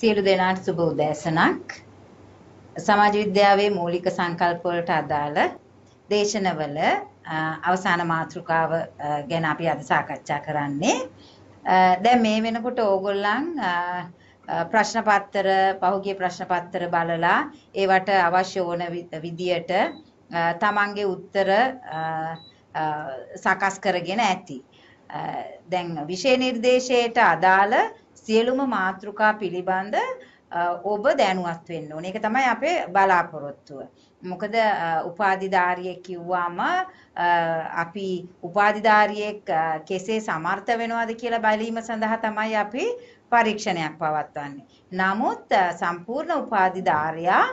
සියලු දෙනාට සුබ උදෑසනක් සමාජ විද්‍යාවේ මූලික සංකල්ප වලට අදාළ දේශනවල අවසාන මාතෘකාව ගැන අපි අද සාකච්ඡා කරන්නේ දැන් මේ වෙනකොට ඕගොල්ලන් ප්‍රශ්න පත්‍ර පහුගිය ප්‍රශ්න පත්‍ර බලලා ඒවට අවශ්‍ය ඕන විදියට තමන්ගේ උත්තර සකස් කරගෙන ඇති. දැන් විෂය නිර්දේශයට අදාළ සියලුම මාතෘකා පිළිබඳ ඔබ දැනුවත් වෙන්න ඕනේ. ඒක තමයි අපේ බලාපොරොත්තුව. මොකද උපාධිධාරියෙක් කිව්වාම අපි උපාධිධාරියෙක් කෙසේ සමර්ථ වෙනවද කියලා බැලීම සඳහා තමයි අපි පරීක්ෂණයක් පවත්වන්නේ. නමුත් සම්පූර්ණ උපාධිධාරයා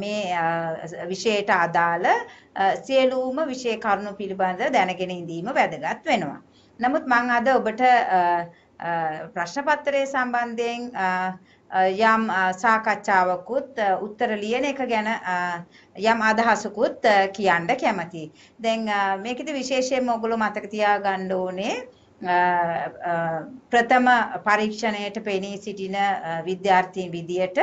මේ විෂයට අදාළ සියලුම විෂය කරුණු පිළිබඳ දැනගෙන ඉඳීම වැදගත් වෙනවා. නමුත් මං අද ඔබට ප්‍රශ්න පත්‍රයේ සම්බන්ධයෙන් යම් සාකච්ඡාවකුත් උත්තර ලියන එක ගැන යම් අදහසකුත් කියන්න කැමතියි. දැන් මේකෙදි විශේෂයෙන්ම ඔගොල්ලෝ මතක තියාගන්න ඕනේ ප්‍රථම පරීක්ෂණයට පෙනී සිටින විද්‍යාර්ථීන් විදියට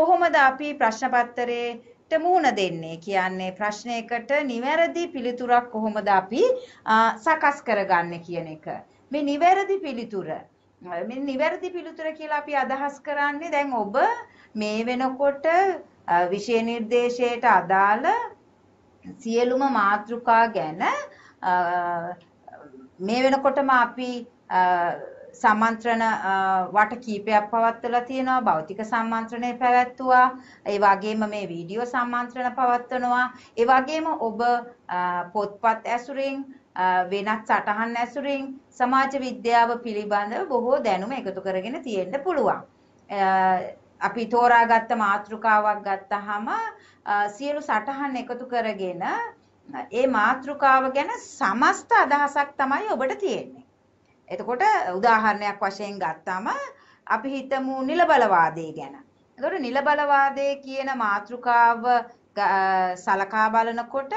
කොහොමද අපි ප්‍රශ්න පත්‍රයේට මුහුණ දෙන්නේ කියන්නේ ප්‍රශ්නයකට නිවැරදි පිළිතුරක් කොහොමද අපි සකස් කරගන්නේ කියන එක. මේ නිවැරදි පිළිතුර මේ නිවැරදි පිළිතුර කියලා අපි අදහස් කරන්නේ දැන් ඔබ මේ වෙනකොට විෂය නිර්දේශයට අදාළ සියලුම මාතෘකා ගැන මේ වෙනකොටම අපි සම්මන්ත්‍රණ වට කීපයක් පවත්වලා තියෙනවා භෞතික සම්මන්ත්‍රණය පැවැත්තුවා ඒ වගේම මේ වීඩියෝ සම්මන්ත්‍රණ පවත්වනවා ඒ වගේම ඔබ පොත්පත් ඇසුරින් වෙනත් සටහන් ඇසුරින් සමාජ විද්‍යාව පිළිබඳව බොහෝ දැනුම එකතු කරගෙන තියෙන්න පුළුවන්. අපි තෝරාගත්ත මාතෘකාවක් ගත්තාම සියලු සටහන් එකතු කරගෙන ඒ මාතෘකාව ගැන සමස්ත අදහසක් තමයි ඔබට තියෙන්නේ. එතකොට උදාහරණයක් වශයෙන් ගත්තාම අපි හිතමු නිලබලවාදය ගැන. එතකොට නිලබලවාදය කියන මාතෘකාව සලකා බලනකොට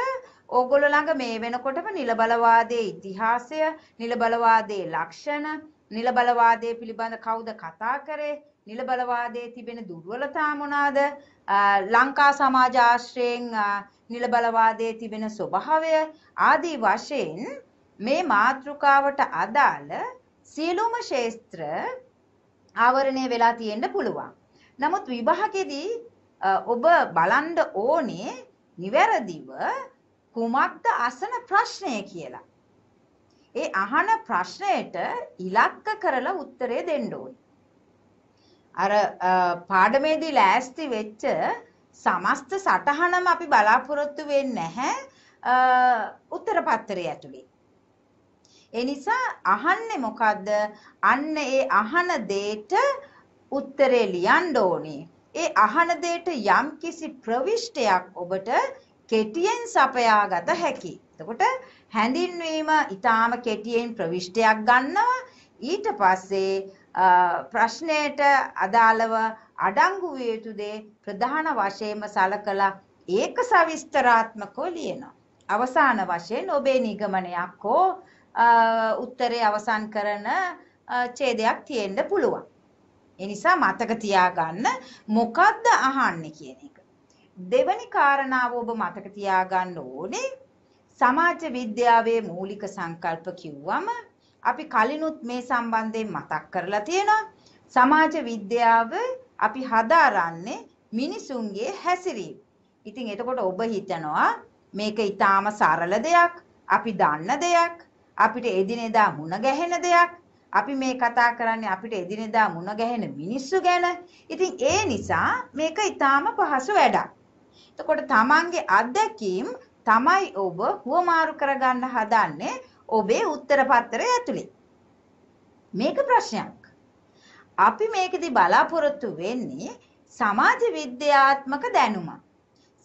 ඕගොල්ලෝ ළඟ මේ වෙනකොටම නිලබලවාදයේ ඉතිහාසය, නිලබලවාදයේ ලක්ෂණ, නිලබලවාදයේ පිළිබඳ කවුද කතා කරේ, නිලබලවාදයේ තිබෙන දුර්වලතා මොනවාද? ලංකා සමාජ ආශ්‍රයෙන් නිලබලවාදයේ තිබෙන ස්වභාවය ආදී වශයෙන් මේ මාතෘකාවට අදාළ සියලුම ශේස්ත්‍ර ආවරණය වෙලා තියෙන්න පුළුවන්. නමුත් විභාගෙදී ඔබ බලන්න ඕනේ නිවැරදිව කුමක්ද අසන ප්‍රශ්නය කියලා. ඒ අහන ප්‍රශ්නයට ඉලක්ක කරලා උත්තරේ දෙන්න ඕනේ. අර පාඩමේදී ලෑස්ති වෙච්ච සමස්ත සටහනම අපි බලාපොරොත්තු වෙන්නේ නැහැ උත්තර පත්‍රය ඇතුලේ. ඒ නිසා අහන්නේ මොකද්ද? අන්න ඒ අහන දෙයට උත්තරේ ලියන්න ඕනේ. ඒ අහන දෙයට යම්කිසි ප්‍රවිෂ්ටයක් ඔබට කෙටියෙන් සපයා ගත හැකි. එතකොට හැඳින්වීම ඊටාම කෙටියෙන් ප්‍රවිෂ්ටයක් ගන්නවා. ඊට පස්සේ ප්‍රශ්නයට අදාළව අඩංගු විය යුතු දේ ප්‍රධාන වශයෙන්ම සලකලා ඒක සවිස්තරාත්මකව ලියනවා. අවසාන වශයෙන් ඔබේ නිගමනයක් හෝ උත්තරේ අවසන් කරන ඡේදයක් තියෙන්න පුළුවන්. ඒ නිසා මතක තියාගන්න මොකද්ද අහන්නේ කියන එක. දෙවැනි කාරණාව ඔබ මතක තියාගන්න ඕනේ සමාජ විද්‍යාවේ මූලික සංකල්ප කිව්වම අපි කලිනුත් මේ සම්බන්ධයෙන් මතක් කරලා තියෙනවා සමාජ විද්‍යාව අපි හදාරන්නේ මිනිසුන්ගේ හැසිරීම. ඉතින් එතකොට ඔබ හිතනවා මේක ඊටාම සරල දෙයක්, අපි දන්න දෙයක්, අපිට එදිනෙදා මුණ ගැහෙන දෙයක්. අපි මේ කතා කරන්නේ අපිට එදිනෙදා මුණ ගැහෙන මිනිස්සු ගැන. ඉතින් ඒ නිසා මේක ඊටාම පහසු වැඩක්. එතකොට තමන්ගේ අත්දැකීම් තමයි ඔබ හුවමාරු කරගන්න හදන්නේ ඔබේ උත්තර පත්‍රය ඇතුලේ. මේක ප්‍රශ්නයක්. අපි මේකෙදි බලාපොරොත්තු වෙන්නේ සමාජ විද්‍යාත්මක දැනුම.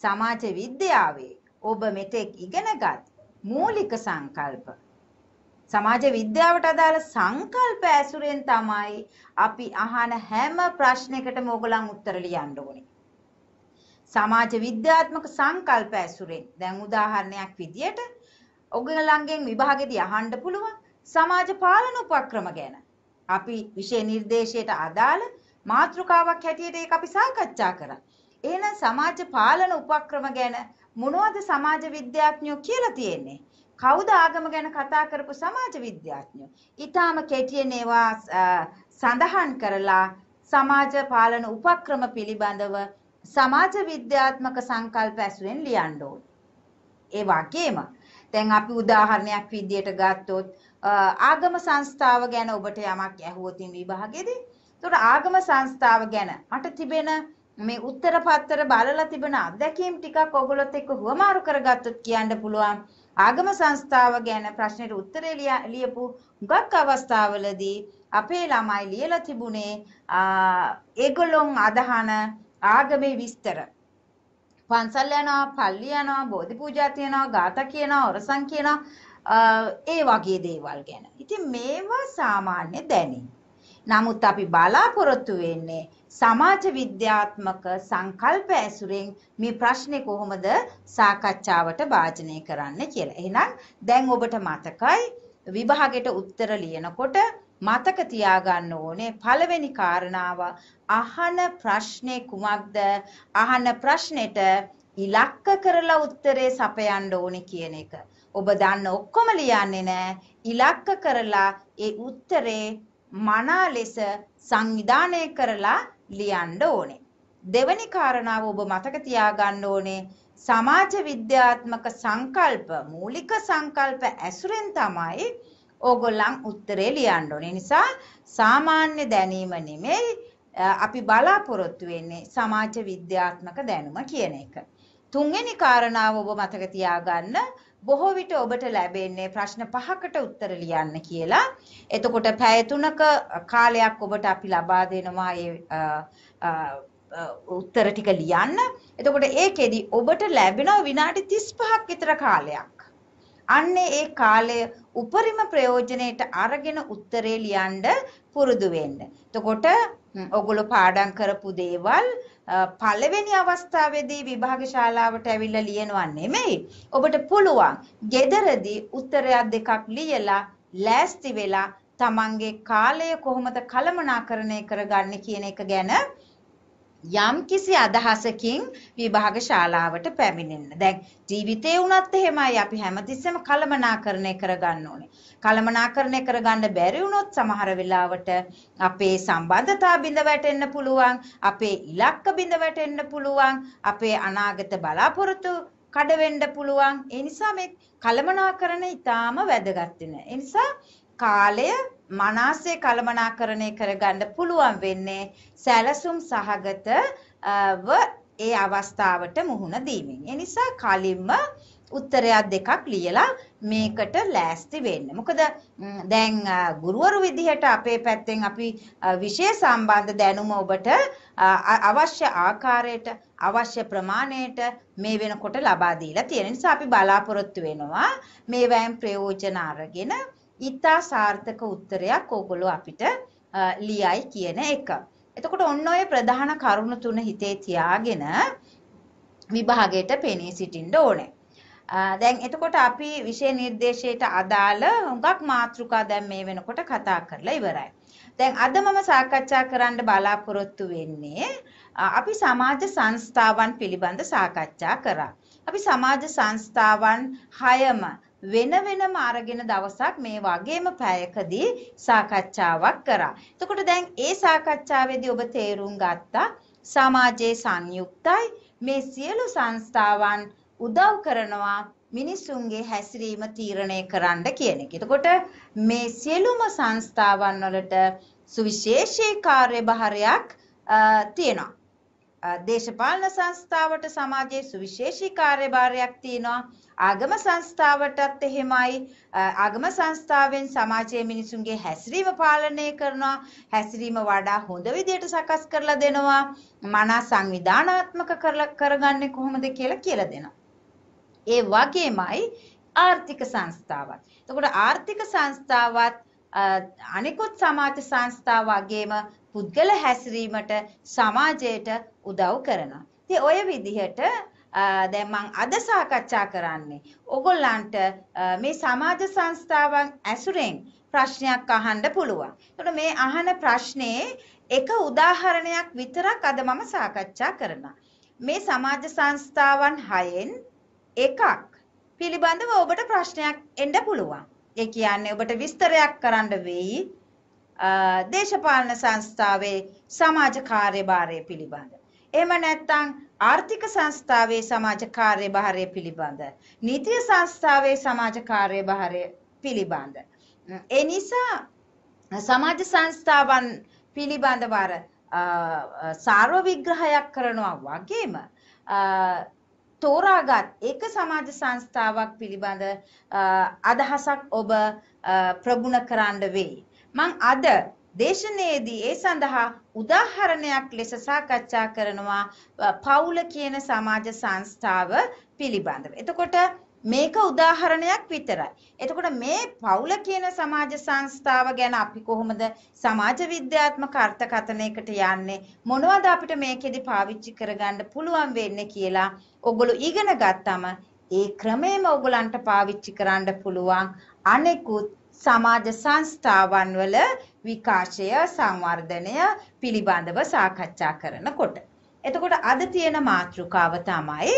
සමාජ විද්‍යාවේ ඔබ මෙතෙක් ඉගෙනගත් මූලික සංකල්ප සමාජ විද්‍යාවට අදාළ සංකල්ප ඇසුරෙන් තමයි අපි අහන හැම ප්‍රශ්නයකටම ඕගොල්ලන් උත්තර ලියන්න ඕනේ. සමාජ විද්‍යාත්මක සංකල්ප ඇසුරෙන් දැන් උදාහරණයක් විදියට ඔගලංගෙන් විභාගෙදී අහන්න පුළුවන් සමාජ පාලන උපක්‍රම ගැන. අපි විෂය නිර්දේශයට අදාළ මාතෘකාවක් හැටියට ඒක අපි සාකච්ඡා කරා. එහෙනම් සමාජ පාලන උපක්‍රම ගැන මොනවද සමාජ විද්‍යාඥයෝ කියලා තියෙන්නේ? කවුද ආගම ගැන කතා කරපු සමාජ විද්‍යාඥයෝ? ඊටාම කෙටියෙන් ඒවා සඳහන් කරලා සමාජ පාලන උපක්‍රම පිළිබඳව සමාජ විද්‍යාත්මක සංකල්ප ඇසුරෙන් ලියන්න ඕනේ. ඒ වගේම දැන් අපි උදාහරණයක් විදියට ගත්තොත් ආගම සංස්ථාව ගැන ඔබට යමක් ඇහුවොත් විභාගයේදී එතකොට ආගම සංස්ථාව ගැන මට තිබෙන මේ උත්තර පත්තර බලලා තිබෙන අත්දැකීම් ටිකක් ඔයගොල්ලොත් එක්ක හුවමාරු කරගත්තොත් කියන්න පුළුවන් ආගම සංස්ථාව ගැන ප්‍රශ්නෙට උත්තරේ ලියපු හුඟක් අවස්ථාවලදී අපේ ළමයි ලියලා තිබුණේ ඒගොල්ලොන් අදහන ආගමේ විස්තර. පන්සල් යනවා, පල්ලි යනවා, බෝධි පූජා තියනවා, ගාථා කියනවා, ඔරසන් කියනවා, ඒ වගේ දේවල් ගැන. ඉතින් මේවා සාමාන්‍ය දැනේ. නමුත් අපි බලාපොරොත්තු වෙන්නේ සමාජ විද්‍යාත්මක සංකල්ප ඇසුරෙන් මේ ප්‍රශ්නේ කොහොමද සාකච්ඡාවට භාජනය කරන්න කියලා. එහෙනම් දැන් ඔබට මතකයි විභාගයට උත්තර ලියනකොට මතක තියාගන්න ඕනේ පළවෙනි කාරණාව අහන ප්‍රශ්නේ කුමක්ද අහන ප්‍රශ්නෙට ඉලක්ක කරලා උත්තරේ සපයන්න ඕනේ කියන එක. ඔබ දන්න ඔක්කොම ලියන්නේ නැහැ. ඉලක්ක කරලා ඒ උත්තරේ මනා ලෙස සංවිධානය කරලා ලියන්න ඕනේ. දෙවැනි කාරණාව ඔබ මතක තියාගන්න ඕනේ සමාජ විද්‍යාත්මක සංකල්ප මූලික සංකල්ප ඇසුරෙන් තමයි ඕගොල්ලන් උත්තරේ ලියන්න ඕනේ. නිසා සාමාන්‍ය දැනීම නෙමෙයි අපි බලාපොරොත්තු වෙන්නේ සමාජ විද්‍යාත්මක දැනුම කියන එක. තුන්වෙනි කාරණාව ඔබ මතක තියාගන්න බොහෝ විට ඔබට ලැබෙන්නේ ප්‍රශ්න පහකට උත්තර ලියන්න කියලා. එතකොට පැය තුනක කාලයක් ඔබට අපි ලබා දෙනවා උත්තර ටික ලියන්න. එතකොට ඒකෙදි ඔබට ලැබෙනවා විනාඩි 35ක් විතර කාලයක්. අන්නේ ඒ කාලය උපරිම ප්‍රයෝජනයට අරගෙන උත්තරේ ලියන්න පුරුදු වෙන්න. එතකොට ඔගොල්ලෝ පාඩම් කරපු දේවල් පළවෙනි අවස්ථාවේදී විභාග ශාලාවට ඇවිල්ලා ලියනවා නෙමෙයි. ඔබට පුළුවන් gederදී උත්තරයක් දෙකක් ලියලා ලෑස්ති වෙලා තමන්ගේ කාලය කොහොමද කළමනාකරණය කරගන්නේ කියන එක ගැන යම් කිසි අදහසකින් විභාග ශාලාවට පැමිණෙන්න. දැන් ජීවිතේ වුණත් එහෙමයි අපි හැමතිස්සෙම කලමනාකරණය කරගන්න ඕනේ. කලමනාකරණය කරගන්න බැරි වුණොත් සමහර වෙලාවට අපේ සම්බන්ධතා බිඳ වැටෙන්න පුළුවන්, අපේ ඉලක්ක බිඳ වැටෙන්න පුළුවන්, අපේ අනාගත බලාපොරොත්තු කඩ වෙන්න පුළුවන්. ඒ නිසා මේ කලමනාකරණය ඊටාම වැදගත් වෙනවා. ඒ නිසා කාලය මනසේ කළමනාකරණය කරගන්න පුළුවන් වෙන්නේ සැලසුම් සහගතව ඒ අවස්ථාවට මුහුණ දීමෙන්. ඒ නිසා කලින්ම උත්තරයක් දෙකක් ලියලා මේකට ලෑස්ති වෙන්න. මොකද දැන් ගුරුවරු විදිහට අපේ පැත්තෙන් අපි විශේෂ සම්බන්ධ දැනුම ඔබට අවශ්‍ය ආකාරයට අවශ්‍ය ප්‍රමාණයට මේ වෙනකොට ලබා දීලා තියෙන නිසා අපි බලාපොරොත්තු වෙනවා මේවැයින් ප්‍රයෝජන අරගෙන ඉතා සාර්ථක උත්තරයක් ඕගොල්ලෝ අපිට ලියයි කියන එක. එතකොට ඔන්න ඔය ප්‍රධාන කරුණු තුන හිතේ තියාගෙන විභාගයට පෙනී සිටින්න ඕනේ. දැන් එතකොට අපි විෂය නිර්දේශයට අදාළ හුඟක් මාතෘකා දැන් මේ වෙනකොට කතා කරලා ඉවරයි. දැන් අද මම සාකච්ඡා කරන්න බලාපොරොත්තු වෙන්නේ අපි සමාජ සංස්ථාවන් පිළිබඳ සාකච්ඡා කරා. අපි සමාජ සංස්ථාවන් 6ම වෙන වෙනම අරගෙන දවසක් මේ වගේම පැයකදී සාකච්ඡාවක් කරා. එතකොට දැන් ඒ සාකච්ඡාවේදී ඔබ තේරුම් ගත්තා සමාජයේ සංයුක්තයි මේ සියලු සංස්ථාවන් උදව් කරනවා මිනිසුන්ගේ හැසිරීම තීරණය කරන්න කියන එක. එතකොට මේ සියලුම සංස්ථාවන් වලට සුවිශේෂී කාර්යභාරයක් තියෙනවා. දේශපාලන සංස්ථාවට සමාජයේ සුවිශේෂී කාර්යභාරයක් තියෙනවා ආගම සංස්ථාවටත් එහෙමයි ආගම සංස්ථාවෙන් සමාජයේ මිනිසුන්ගේ හැසිරීම පාලනය කරනවා හැසිරීම වඩා හොඳ විදියට සකස් කරලා දෙනවා මනා සංවිධානාත්මක කරලා කරගන්නේ කොහොමද කියලා කියලා දෙනවා ඒ වගේමයි ආර්ථික සංස්ථාවත් එතකොට ආර්ථික සංස්ථාවත් අනිකුත් සමාජ සංස්ථා වගේම පුද්ගල හැසිරීමට සමාජයට උදව් කරනවා. ඉතින් ඔය විදිහට දැන් මම අද සාකච්ඡා කරන්නේ ඔගොල්ලන්ට මේ සමාජ සංස්ථාවන් ඇසුරෙන් ප්‍රශ්නයක් අහන්න පුළුවන්. ඒකට මේ අහන ප්‍රශ්නේ එක උදාහරණයක් විතරක් අද මම සාකච්ඡා කරනවා. මේ සමාජ සංස්ථාවන් 6න් එකක් පිළිබඳව ඔබට ප්‍රශ්නයක් එන්න පුළුවන්. ඒ කියන්නේ ඔබට විස්තරයක් කරන්න වෙයි දේශපාලන සංස්ථාවේ සමාජ කාර්යභාරය පිළිබඳ. එහෙම නැත්නම් ආර්ථික සංස්ථාවේ සමාජ කාර්යභාරය පිළිබඳ නීතිය සංස්ථාවේ සමාජ කාර්යභාරය පිළිබඳ ඒ නිසා සමාජ සංස්ථාවන් පිළිබඳව අර සාර්ව විග්‍රහයක් කරනවා වගේම තෝරාගත් එක සමාජ සංස්ථාවක් පිළිබඳ අදහසක් ඔබ ප්‍රගුණ කරන්න වෙයි. මං අද දේශනයේදී ඒ සඳහා උදාහරණයක් ලෙස සාකච්ඡා කරනවා පවුල කියන සමාජ සංස්ථාව පිළිබඳව. එතකොට මේක උදාහරණයක් විතරයි. එතකොට මේ පවුල කියන සමාජ සංස්ථාව ගැන අපි කොහොමද සමාජ විද්‍යාත්මක අර්ථකථනයකට යන්නේ? මොනවද අපිට මේකෙදි පාවිච්චි කරගන්න පුළුවන් වෙන්නේ කියලා ඔගොල්ලෝ ඉගෙන ගත්තම ඒ ක්‍රමෙම ඔගලන්ට පාවිච්චි කරන්න පුළුවන් අනෙකුත් සමාජ සංස්ථාවන් වල විකාශය සංවර්ධනය පිළිබඳව සාකච්ඡා කරනකොට. එතකොට අද තියෙන මාතෘකාව තමයි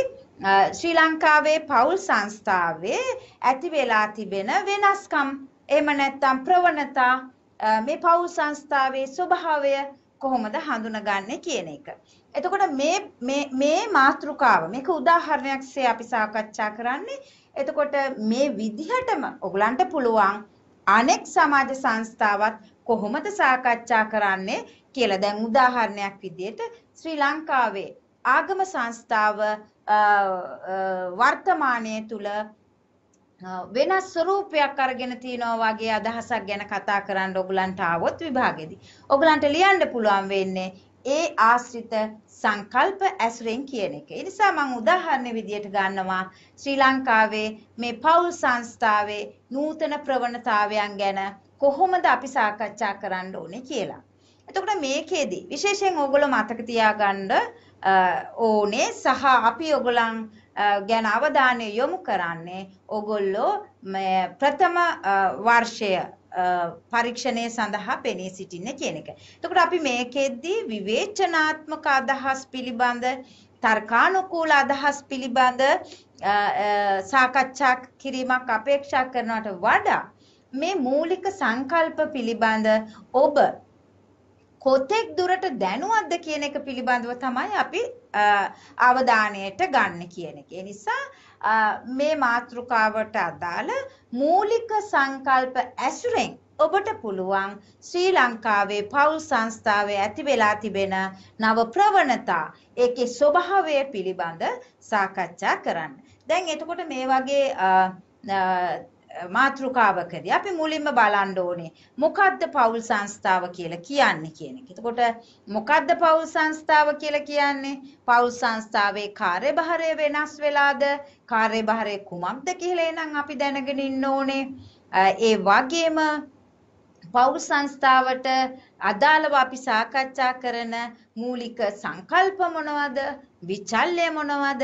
ශ්‍රී ලංකාවේ පවුල් සංස්ථාවේ ඇති වෙලා තිබෙන වෙනස්කම් එහෙම නැත්නම් ප්‍රවණතා මේ පවුල් සංස්ථාවේ ස්වභාවය කොහොමද හඳුනගන්නේ කියන එක. එතකොට මේ මේ මේ මාතෘකාව මේක උදාහරණයක්සේ අපි සාකච්ඡා කරන්නේ. එතකොට මේ විදිහටම ඔගලන්ට පුළුවන් අනෙක් සමාජ සංස්ථාවත් කොහොමද සාකච්ඡා කරන්නේ කියලා දැන් උදාහරණයක් විදිහට ශ්‍රී ලංකාවේ ආගම සංස්ථාව වර්තමානයේ තුල වෙනස් ස්වරූපයක් අරගෙන තිනවා වගේ අදහසක් ගැන කතා කරන්න ඔගලන්ට ආවොත් විභාගෙදී. ඔගලන්ට ලියන්න පුළුවන් වෙන්නේ ඒ ආශ්‍රිත සංකල්ප ඇසුරෙන් කියන එක. ඒ නිසා මම උදාහරණ විදියට ගන්නවා ශ්‍රී ලංකාවේ මේ පවුල් සංස්ථාවේ නූතන ප්‍රවණතාවයන් ගැන කොහොමද අපි සාකච්ඡා කරන්න ඕනේ කියලා. එතකොට මේකෙදි විශේෂයෙන් ඕගොල්ලෝ මතක තියාගන්න ඕනේ සහ අපි ඔගොල්ලන් ගැන අවධානය යොමු කරන්නේ ඕගොල්ලෝ ප්‍රථම වර්ෂය පරීක්ෂණය සඳහා පෙනී සිටින්න කියන එක. එතකොට අපි මේකෙද්දී විවේචනාත්මක අදහස් පිළිබඳ තර්කානුකූල අදහස් පිළිබඳ සාකච්ඡා කිරීමක් අපේක්ෂා කරනවට වඩා මේ මූලික සංකල්ප පිළිබඳ ඔබ කොතෙක් දුරට දැනුවත්ද කියන එක පිළිබඳව තමයි අපි අවධානයට ගන්න කියන එක. ඒ නිසා මේ මාතෘකාවට අදාළ මූලික සංකල්ප ඇසුරෙන් ඔබට පුළුවන් ශ්‍රී ලංකාවේ පවුල් සංස්ථාවේ ඇති වෙලා තිබෙන නව ප්‍රවණතා ඒකේ ස්වභාවය පිළිබඳ සාකච්ඡා කරන්න. දැන් එතකොට මේ වගේ මාතෘකාවකදී අපි මුලින්ම බලන්න ඕනේ මොකද්ද පවුල් සංස්ථාව කියලා කියන්නේ කියන එක. එතකොට මොකද්ද පවුල් සංස්ථාව කියලා කියන්නේ? පවුල් සංස්ථාවේ කාර්යභාරය වෙනස් වෙලාද? කාර්යභාරය කුමක්ද කියලා එනම් අපි දැනගෙන ඉන්න ඕනේ. ඒ වගේම පවුල් සංස්ථාවට අදාළව අපි සාකච්ඡා කරන මූලික සංකල්ප මොනවද? විචල්්‍ය මොනවද?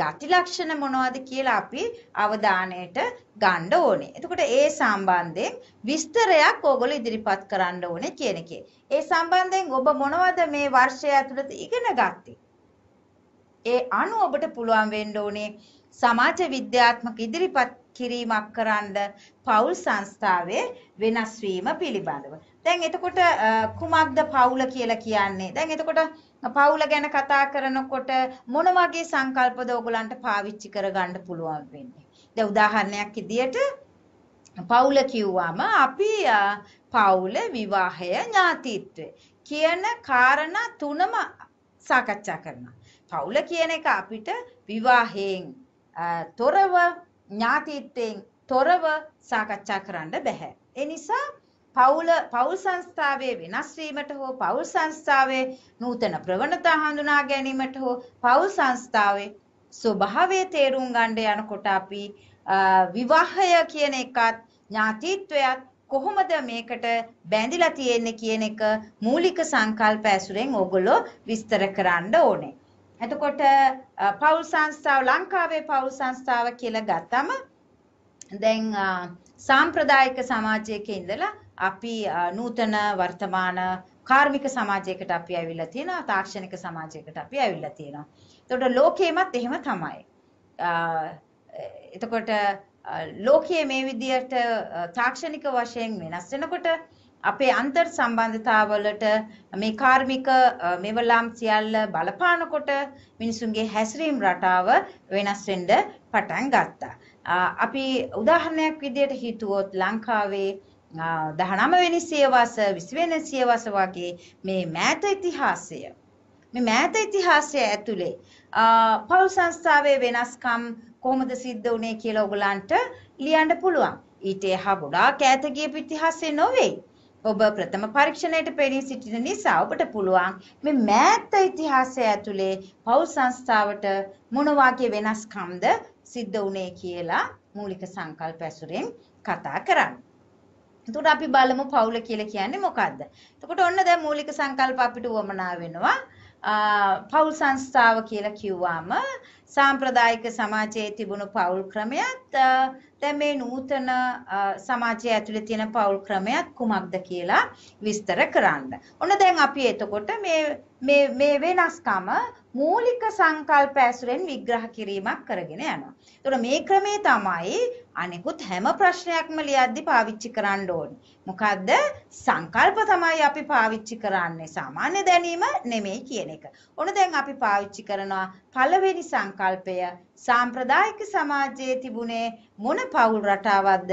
ගති ලක්ෂණ මොනවද කියලා අපි අවධානයට ගන්න ඕනේ. එතකොට ඒ සම්බන්ධයෙන් විස්තරයක් ඕගොල්ලෝ ඉදිරිපත් කරන්න ඕනේ කියන එකේ. ඒ සම්බන්ධයෙන් ඔබ මොනවද මේ වර්ෂය ඇතුළත ඉගෙන ගත්තේ? ඒ අනුව ඔබට පුළුවන් වෙන්න ඕනේ සමාජ විද්‍යාත්මක ඉදිරිපත් කිරීමක් කරන්න පවුල් සංස්ථාවේ වෙනස් වීම පිළිබඳව. දැන් එතකොට කුමක්ද පවුල කියලා කියන්නේ? දැන් එතකොට පවුල ගැන කතා කරනකොට මොන වගේ සංකල්පද ඔයගලන්ට පාවිච්චි කරගන්න පුළුවන් වෙන්නේ. දැන් උදාහරණයක් විදියට පවුල කිව්වම අපි පවුල විවාහය ඥාතිත්වය කියන காரணා තුනම සාකච්ඡා කරනවා. පවුල කියන එක අපිට විවාහයෙන් තොරව ඥාතිත්වයෙන් තොරව සාකච්ඡා කරන්න බෑ. ඒ නිසා පවුල පවුල් සංස්ථාවේ වෙනස් වීමට හෝ පවුල් සංස්ථාවේ නූතන ප්‍රවණතා හඳුනා ගැනීමට හෝ පවුල් සංස්ථාවේ ස්වභාවය තේරුම් ගන්න යනකොට අපි විවාහය කියන එකත් ඥාතිත්වයත් කොහොමද මේකට බැඳිලා තියෙන්නේ කියන එක මූලික සංකල්ප ඇසුරෙන් ඕගොල්ලෝ විස්තර කරන්න ඕනේ. එතකොට පවුල් සංස්ථාව ලංකාවේ පවුල් සංස්ථාව කියලා ගත්තම දැන් සාම්ප්‍රදායික සමාජයක ඉඳලා අපි නූතන වර්තමාන කාර්මික සමාජයකට අපි ඇවිල්ලා තියෙනවා තාක්ෂණික සමාජයකට අපි ඇවිල්ලා තියෙනවා. එතකොට ලෝකෙමත් එහෙම තමයි. එතකොට ලෝකයේ මේ විදියට තාක්ෂණික වශයෙන් වෙනස් වෙනකොට අපේ අන්තර් සම්බන්ධතාවලට මේ කාර්මික මෙවලම් සියල්ල බලපානකොට මිනිසුන්ගේ හැසිරීම් රටාව වෙනස් වෙන්න පටන් ගත්තා. අපි උදාහරණයක් විදියට හිතුවොත් ලංකාවේ 19 වෙනි සියවස 20 වෙනි සියවස වගේ මේ මෑත ඉතිහාසය මේ මෑත ඉතිහාසය ඇතුලේ පෞල් සංස්ථාවේ වෙනස්කම් කොහොමද සිද්ධ වුනේ කියලා ඔයගලන්ට ලියන්න පුළුවන්. ඊට එහා ගොඩාක් ඈත ගියපු ඉතිහාසය නොවේ. ඔබ ප්‍රථම පරීක්ෂණයට පෙනී සිටින නිසා ඔබට පුළුවන් මේ මෑත ඉතිහාසය ඇතුලේ පෞල් සංස්ථාවට මොන වාගේ වෙනස්කම්ද සිද්ධ වුනේ කියලා මූලික සංකල්ප ඇසුරෙන් කතා කරන්න. එතකොට අපි බලමු පවුල කියලා කියන්නේ මොකද්ද? එතකොට ඔන්න දැන් මූලික සංකල්ප අපිට වමනා වෙනවා. පවුල් සංස්ථාව කියලා කිව්වම සාම්ප්‍රදායික සමාජයේ තිබුණු පවුල් ක්‍රමයක් දැන් මේ නූතන සමාජය ඇතුලේ තියෙන පවුල් ක්‍රමයක් කුමක්ද කියලා විස්තර කරන්න. ඔන්න දැන් අපි එතකොට මේ මේ මේ වෙනස්කම මූලික සංකල්ප ඇසුරෙන් විග්‍රහ කිරීමක් කරගෙන යනවා. එතකොට මේ ක්‍රමේ තමයි අනිකුත් හැම ප්‍රශ්නයක්ම ලියද්දි පාවිච්චි කරන්න ඕනේ. මොකද්ද? සංකල්ප තමයි අපි පාවිච්චි කරන්නේ. සාමාන්‍ය දැනීම නෙමෙයි කියන එක. ඔන්න දැන් අපි පාවිච්චි කරනවා පළවෙනි සංකල්පය. සාම්ප්‍රදායික සමාජයේ තිබුණේ මොන පවුල් රටාවක්ද?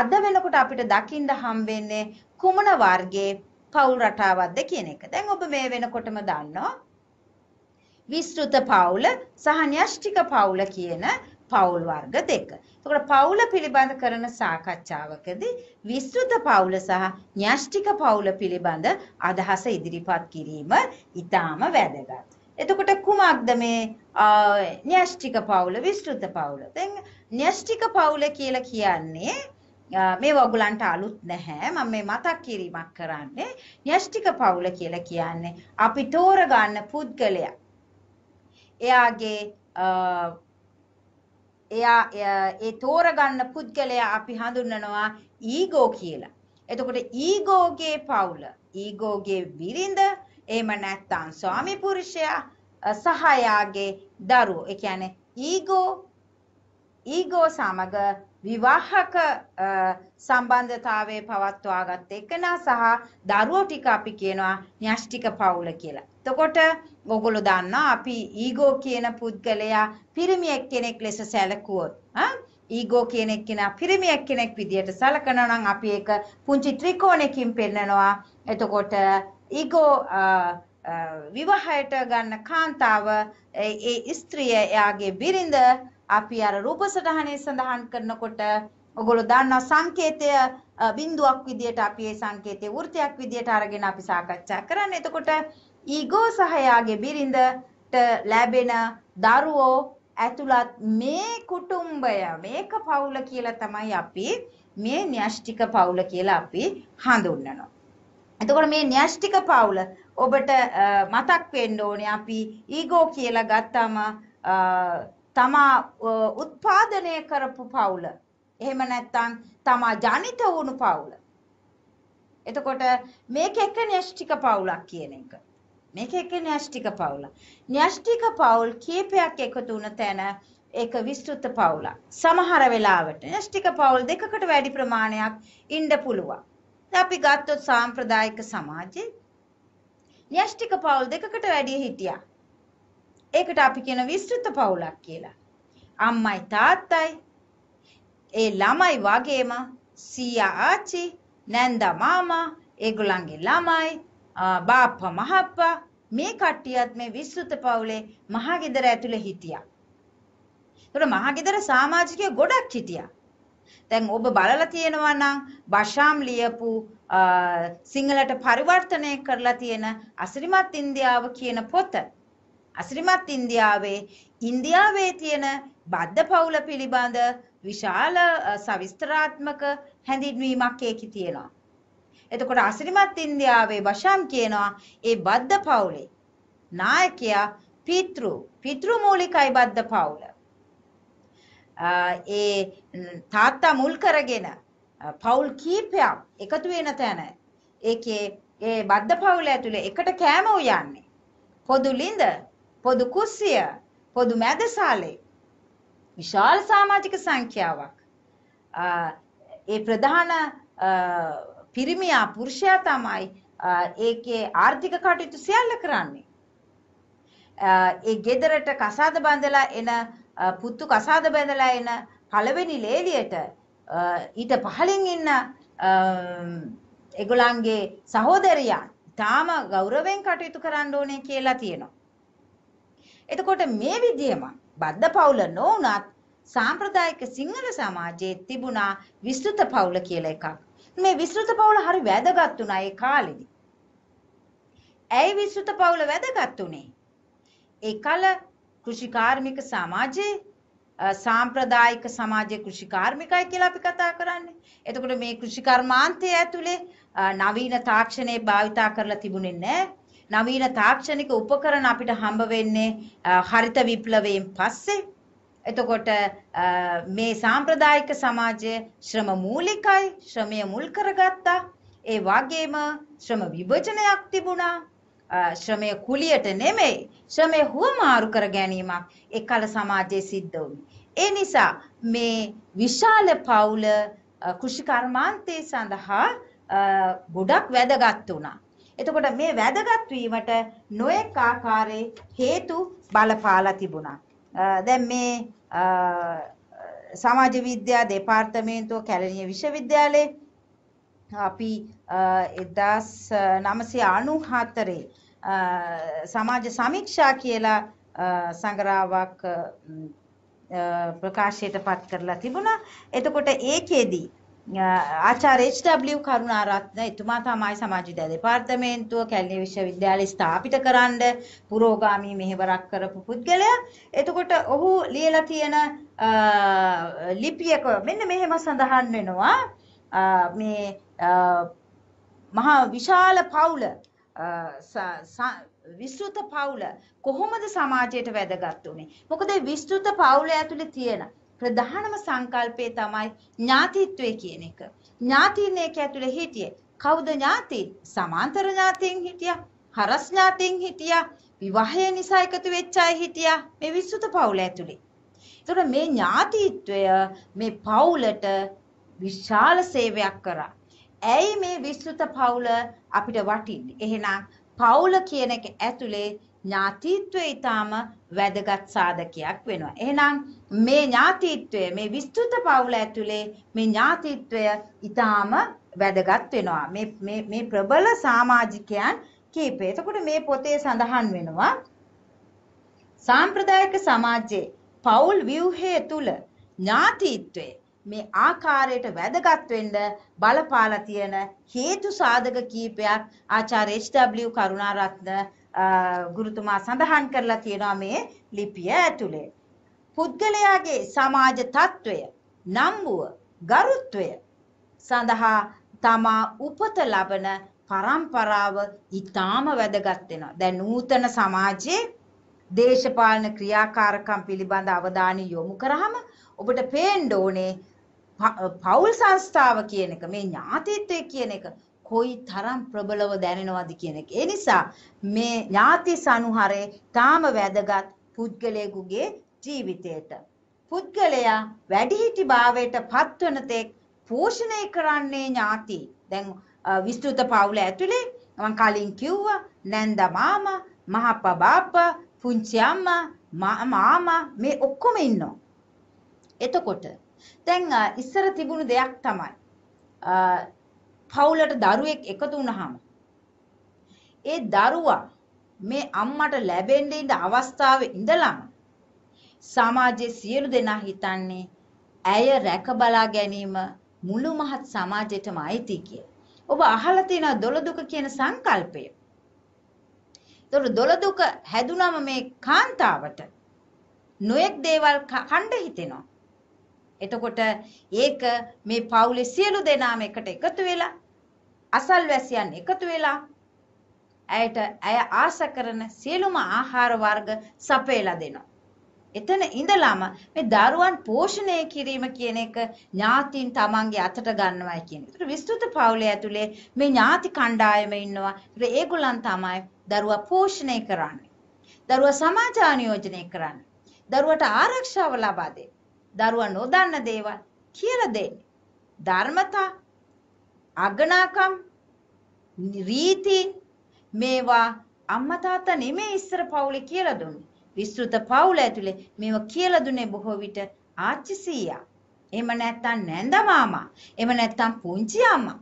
අද වෙනකොට අපිට දකින්න හම්බෙන්නේ කුමන වර්ගයේ පවුල් රටාවක්ද කියන එක. දැන් ඔබ මේ වෙනකොටම දන්නවා විස්ෘත පවුල සහ න්‍යෂ්ටික පවුල කියන පවුල් වර්ග දෙක. එතකොට පවුල පිළිබඳ කරන සාකච්ඡාවකදී විස්ෘත පවුල සහ න්‍යෂ්ටික පවුල පිළිබඳ අදහස ඉදිරිපත් කිරීම ඊටාම වැදගත්. එතකොට කුමක්ද මේ න්‍යෂ්ටික පවුල විස්ෘත පවුල? දැන් න්‍යෂ්ටික පවුල කියලා කියන්නේ මේ වගුලන්ට අලුත් නැහැ මම මේ මතක් කිරීමක් කරන්නේ න්‍යෂ්ටික පවුල කියලා කියන්නේ අපි තෝරගන්න පුද්ගලයා එයාගේ එයා ඒ තෝරගන්න පුද්ගලයා අපි හඳුන්වනවා ඊගෝ කියලා. එතකොට ඊගෝගේ පවුල, ඊගෝගේ බිරිඳ, එහෙම නැත්නම් ස්වාමි පුරුෂයා සහයාගේ දරුවෝ. ඒ කියන්නේ ඊගෝ ඊගෝ සමග විවාහක සම්බන්ධතාවය පවත්වාගත් එකනා සහ දරුවෝ ටික අපි කියනවා න්‍යෂ්ටික පවුල කියලා. එතකොට ඔගොල්ලෝ දන්නවා අපි ඊගෝ කියන පුද්ගලයා පිරිමියෙක් කෙනෙක් ලෙස සැලකුවොත් ඊගෝ කියන එක්කෙනා පිරිමියෙක් කෙනෙක් විදියට සැලකනවා නම් අපි ඒක පුංචි ත්‍රිකෝණයකින් පෙන්නනවා. එතකොට ඊගෝ විවාහයට ගන්න කාන්තාව ඒ ස්ත්‍රිය එයාගේ බිරිඳ අපි අර රූප සටහනේ සඳහන් කරනකොට ඔගොල්ලෝ දන්නා සංකේතය බිඳුවක් විදියට අපි ඒ සංකේතයේ වෘත්තයක් විදියට අරගෙන අපි සාකච්ඡා කරන්නේ. එතකොට ඊගෝ සහයාගේ බිරිඳට ලැබෙන දරුවෝ ඇතුළත් මේ කුටුම්බය මේක පවුල කියලා තමයි අපි මේ න්‍යෂ්ටික පවුල කියලා අපි හඳුන්වනවා. එතකොට මේ න්‍යෂ්ටික පවුල ඔබට මතක් වෙන්න ඕනේ අපි ඊගෝ කියලා ගත්තාම තමා උත්පාදනය කරපු පවුල. එහෙම නැත්නම් තමා ජනිත වුණු පවුල. එතකොට මේක එක න්‍යෂ්ටික පවුලක් කියන එක. මේක එක න්‍යෂ්ටික පවුල. න්‍යෂ්ටික පවුල් කීපයක් එකතු වුණ තැන ඒක විස්තృత පවුලක්. සමහර වෙලාවට න්‍යෂ්ටික පවුල් දෙකකට වැඩි ප්‍රමාණයක් ඉන්න පුළුවන්. අපි ගත්තොත් සාම්ප්‍රදායික සමාජයේ න්‍යෂ්ටික පවුල් දෙකකට වැඩි හිටියා. ඒකට අපි කියන විස්තృత පවුලක් කියලා. අම්මයි තාත්තයි ඒ ළමයි වගේම සීයා ආච්චි නැන්දා මාමා ඒගොල්ලන්ගේ ළමයි බාප්පා මහප්පා මේ කට්ටියත් මේ විස්තృత පවුලේ මහගෙදර ඇතුලේ හිටියා. ඒතර මහගෙදර සමාජිකයෝ ගොඩක් හිටියා. දැන් ඔබ බලලා තියෙනවා නම් බෂාම් ලියපු සිංහලට පරිවර්තනය කරලා තියෙන අසිරිමත් ඉන්දියාව කියන පොත. අසිරිමත් ඉන්දියාවේ ඉන්දියාවේ තියෙන බද්ධ පවුල පිළිබඳ විශාල සවිස්තරාත්මක හැඳින්වීමක් ඒකේ තියෙනවා. එතකොට අසිරිමත් ඉන්දියාවේ බෂම් කියනවා ඒ බද්ධ පවුලේ නායකයා පිතෘ පිතෘ මූලිකයි බද්ධ පවුල. ඒ තාත්තා මුල් කරගෙන පවුල් කීපයක් එකතු වෙන තැන ඒකේ ඒ බද්ධ පවුල ඇතුලේ එකට කෑම උයන්නේ. පොදු ලිඳ පොදු කුස්සිය, පොදු මැදසාලේ විශාල සමාජික සංඛ්‍යාවක්. ඒ ප්‍රධාන පිරිමියා පුරුෂයා තමයි ඒකේ ආර්ථික කටයුතු සියල්ල කරන්නේ. ඒ ගෙදරට කසාද බඳලා එන පුත්තු කසාද බඳලා එන පළවෙනි ලේලියට ඊට පහලින් ඉන්න ඒගොල්ලන්ගේ සහෝදරයන් තාම ගෞරවයෙන් කටයුතු කරන්න ඕනේ කියලා තියෙනවා. එතකොට මේ විදියම බද්ධ පවුල නොවුනත් සාම්ප්‍රදායික සිංහල සමාජයේ තිබුණා විස්තృత පවුල කියලා එකක්. මේ විස්තృత පවුල හරි වැදගත් වුණා ඒ කාලෙදි. ඇයි විස්තృత පවුල වැදගත් උනේ? ඒ කල කෘෂිකාර්මික සමාජයේ සාම්ප්‍රදායික සමාජයේ කෘෂිකාර්මිකයි කියලා අපි කතා කරන්නේ. එතකොට මේ කෘෂිකර්මාන්තය ඇතුලේ නවීන තාක්ෂණය භාවිතා කරලා තිබුණේ නැහැ. නවීන තාක්ෂණික උපකරණ අපිට හම්බ වෙන්නේ හරිත විප්ලවයෙන් පස්සේ. එතකොට මේ සාම්ප්‍රදායික සමාජයේ ශ්‍රම මූලිකයි ශ්‍රමය මුල් කරගත්තා. ඒ වගේම ශ්‍රම විභජනයක් තිබුණා. ශ්‍රමය කුලියට නෙමෙයි ශ්‍රමය හුවමාරු කර ගැනීමක් එකල සමාජයේ සිද්ධ වුණේ. ඒ නිසා මේ විශාල පවුල කෘෂිකර්මාන්තය සඳහා ගොඩක් වැදගත් වුණා. එතකොට මේ වැදගත් වීමට නොඑක ආකාරයේ හේතු බලපාලා තිබුණා. දැන් මේ සමාජ විද්‍යා දෙපාර්තමේන්තුව කැලණිය විශ්වවිද්‍යාලයේ අපි 1994 සමාජ සමීක්ෂා කියලා සංග්‍රාවක් ප්‍රකාශයට පත් කරලා තිබුණා. එතකොට ඒකෙදී ආචාර්ය HW කරුණාරත්න එතුමා තමයි සමාජ විද්‍යා දෙපාර්තමේන්තුව කැලණිය විශ්වවිද්‍යාලය ස්ථාපිත කරන්න පුරෝගාමී මෙහෙවරක් කරපු පුද්ගලයා. එතකොට ඔහු ලියලා තියෙන ලිපියක මෙන්න මෙහෙම සඳහන් වෙනවා මේ මහා විශාල පවුල විස්තృత පවුල කොහොමද සමාජයට වැදගත් උනේ? මොකද විස්තృత පවුල ඇතුලේ තියෙන ප්‍රධානම සංකල්පය තමයි ඥාතිත්වය කියන එක. ඥාතින් ඒක ඇතුලේ හිටියේ කවුද ඥාතින්? සමාන්තර ඥාතින් හිටියා. හරස් ඥාතින් හිටියා. විවාහය නිසා එකතු වෙච්ච අය හිටියා. මේ විසුත පවුල ඇතුලේ. ඒතර මේ ඥාතිත්වය මේ පවුලට විශාල සේවයක් කරා. ඇයි මේ විසුත පවුල අපිට වටින්නේ? එහෙනම් පවුල කියන එක ඇතුලේ ඥාතිත්වය ඊටාම වැදගත් සාධකයක් වෙනවා. එහෙනම් මේ ඥාතිත්වය මේ විස්තృత පවුල ඇතුලේ මේ ඥාතිත්වය ඊටාම වැදගත් වෙනවා. මේ මේ මේ ප්‍රබල සමාජිකයන් කීපය. එතකොට මේ පොතේ සඳහන් වෙනවා සාම්ප්‍රදායික සමාජයේ පවුල් ව්‍යුහය තුල ඥාතිත්වය මේ ආකාරයට වැදගත් වෙන්න බලපාලා තියෙන හේතු සාධක කීපයක් ආචාර්ය H.W. කරුණාරත්න ගුරුතුමා සඳහන් කරලා තියෙනවා මේ ලිපිය ඇතුලේ. පුද්ගලයාගේ සමාජ තත්වය, නම්බුව, ගරුත්වය සඳහා තමා උපත ලබන පරම්පරාව ඊටාම වැදගත් වෙනවා. දැන් නූතන සමාජයේ දේශපාලන ක්‍රියාකාරකම් පිළිබඳ අවධානය යොමු කරාම ඔබට පේන්න ඕනේ පවුල් සංස්ථාව කියන එක මේ ඥාතිත්වය කියන එක කොයි තරම් ප්‍රබලව දැනෙනවද කියන එක. ඒ නිසා මේ ඥාති සනුහරේ තාම වැදගත් පුද්ගලයෙකුගේ ජීවිතයට. පුද්ගලයා වැඩිහිටි භාවයට පත්වන තෙක් පෝෂණය කරන්නේ ඥාති. දැන් විස්තෘත පාවුල ඇතුලේ මම කලින් කිව්වා නැන්ද මාමා, මහප්පා බාප්පා, පුංචි අම්මා, මාමා මේ ඔක්කොම ඉන්නවා. එතකොට දැන් ඉස්සර තිබුණු දෙයක් තමයි පවුලට දරුවෙක් එකතු වුණාම ඒ දරුවා මේ අම්මට ලැබෙන්න ඉඳ අවස්ථාවේ ඉඳලම සමාජයේ සියලු දෙනා හිතන්නේ ඇය රැක බලා ගැනීම මුළු මහත් සමාජයටම අයිති කිය. ඔබ අහලා තියෙනවා දොළදුක කියන සංකල්පය. ඒතොර දොළදුක හැදුනම මේ කාන්තාවට නොයෙක් දේවල් කණ්ඩ හිතෙනවා. එතකොට ඒක මේ පවුලේ සියලු දෙනාම එකට එකතු වෙලා අසල්වැසියන් එකතු වෙලා ඇයට ඇය ආස කරන සියලුම ආහාර වර්ග සපයලා දෙනවා. එතන ඉඳලාම මේ දරුවන් පෝෂණය කිරීම කියන එක ඥාතින් තමන්ගේ අතට ගන්නවා කියන එක. ඒතර විස්තృత පවුලේ ඇතුලේ මේ ඥාති කණ්ඩායම ඉන්නවා. ඒතර ඒගොල්ලන් තමයි දරුවා පෝෂණය කරන්නේ. දරුවා සමාජානුයෝජනය කරන්නේ. දරුවට ආරක්ෂාව ලබා දෙන්නේ. දරුවා නොදන්න දේවල් කියලා දෙන්නේ. ධර්මතා, අගනාකම්, රීති මේවා අම්මා තාත්තා නෙමෙයි ඉස්සර පවුලේ කියලා දුන්නේ. විස්තృత පවුල ඇතුලේ මේවා කියලා දුන්නේ බොහෝ විට ආච්චි සීයා. එහෙම නැත්නම් නැන්ද මාමා. එහෙම නැත්නම් පුංචි අම්මා.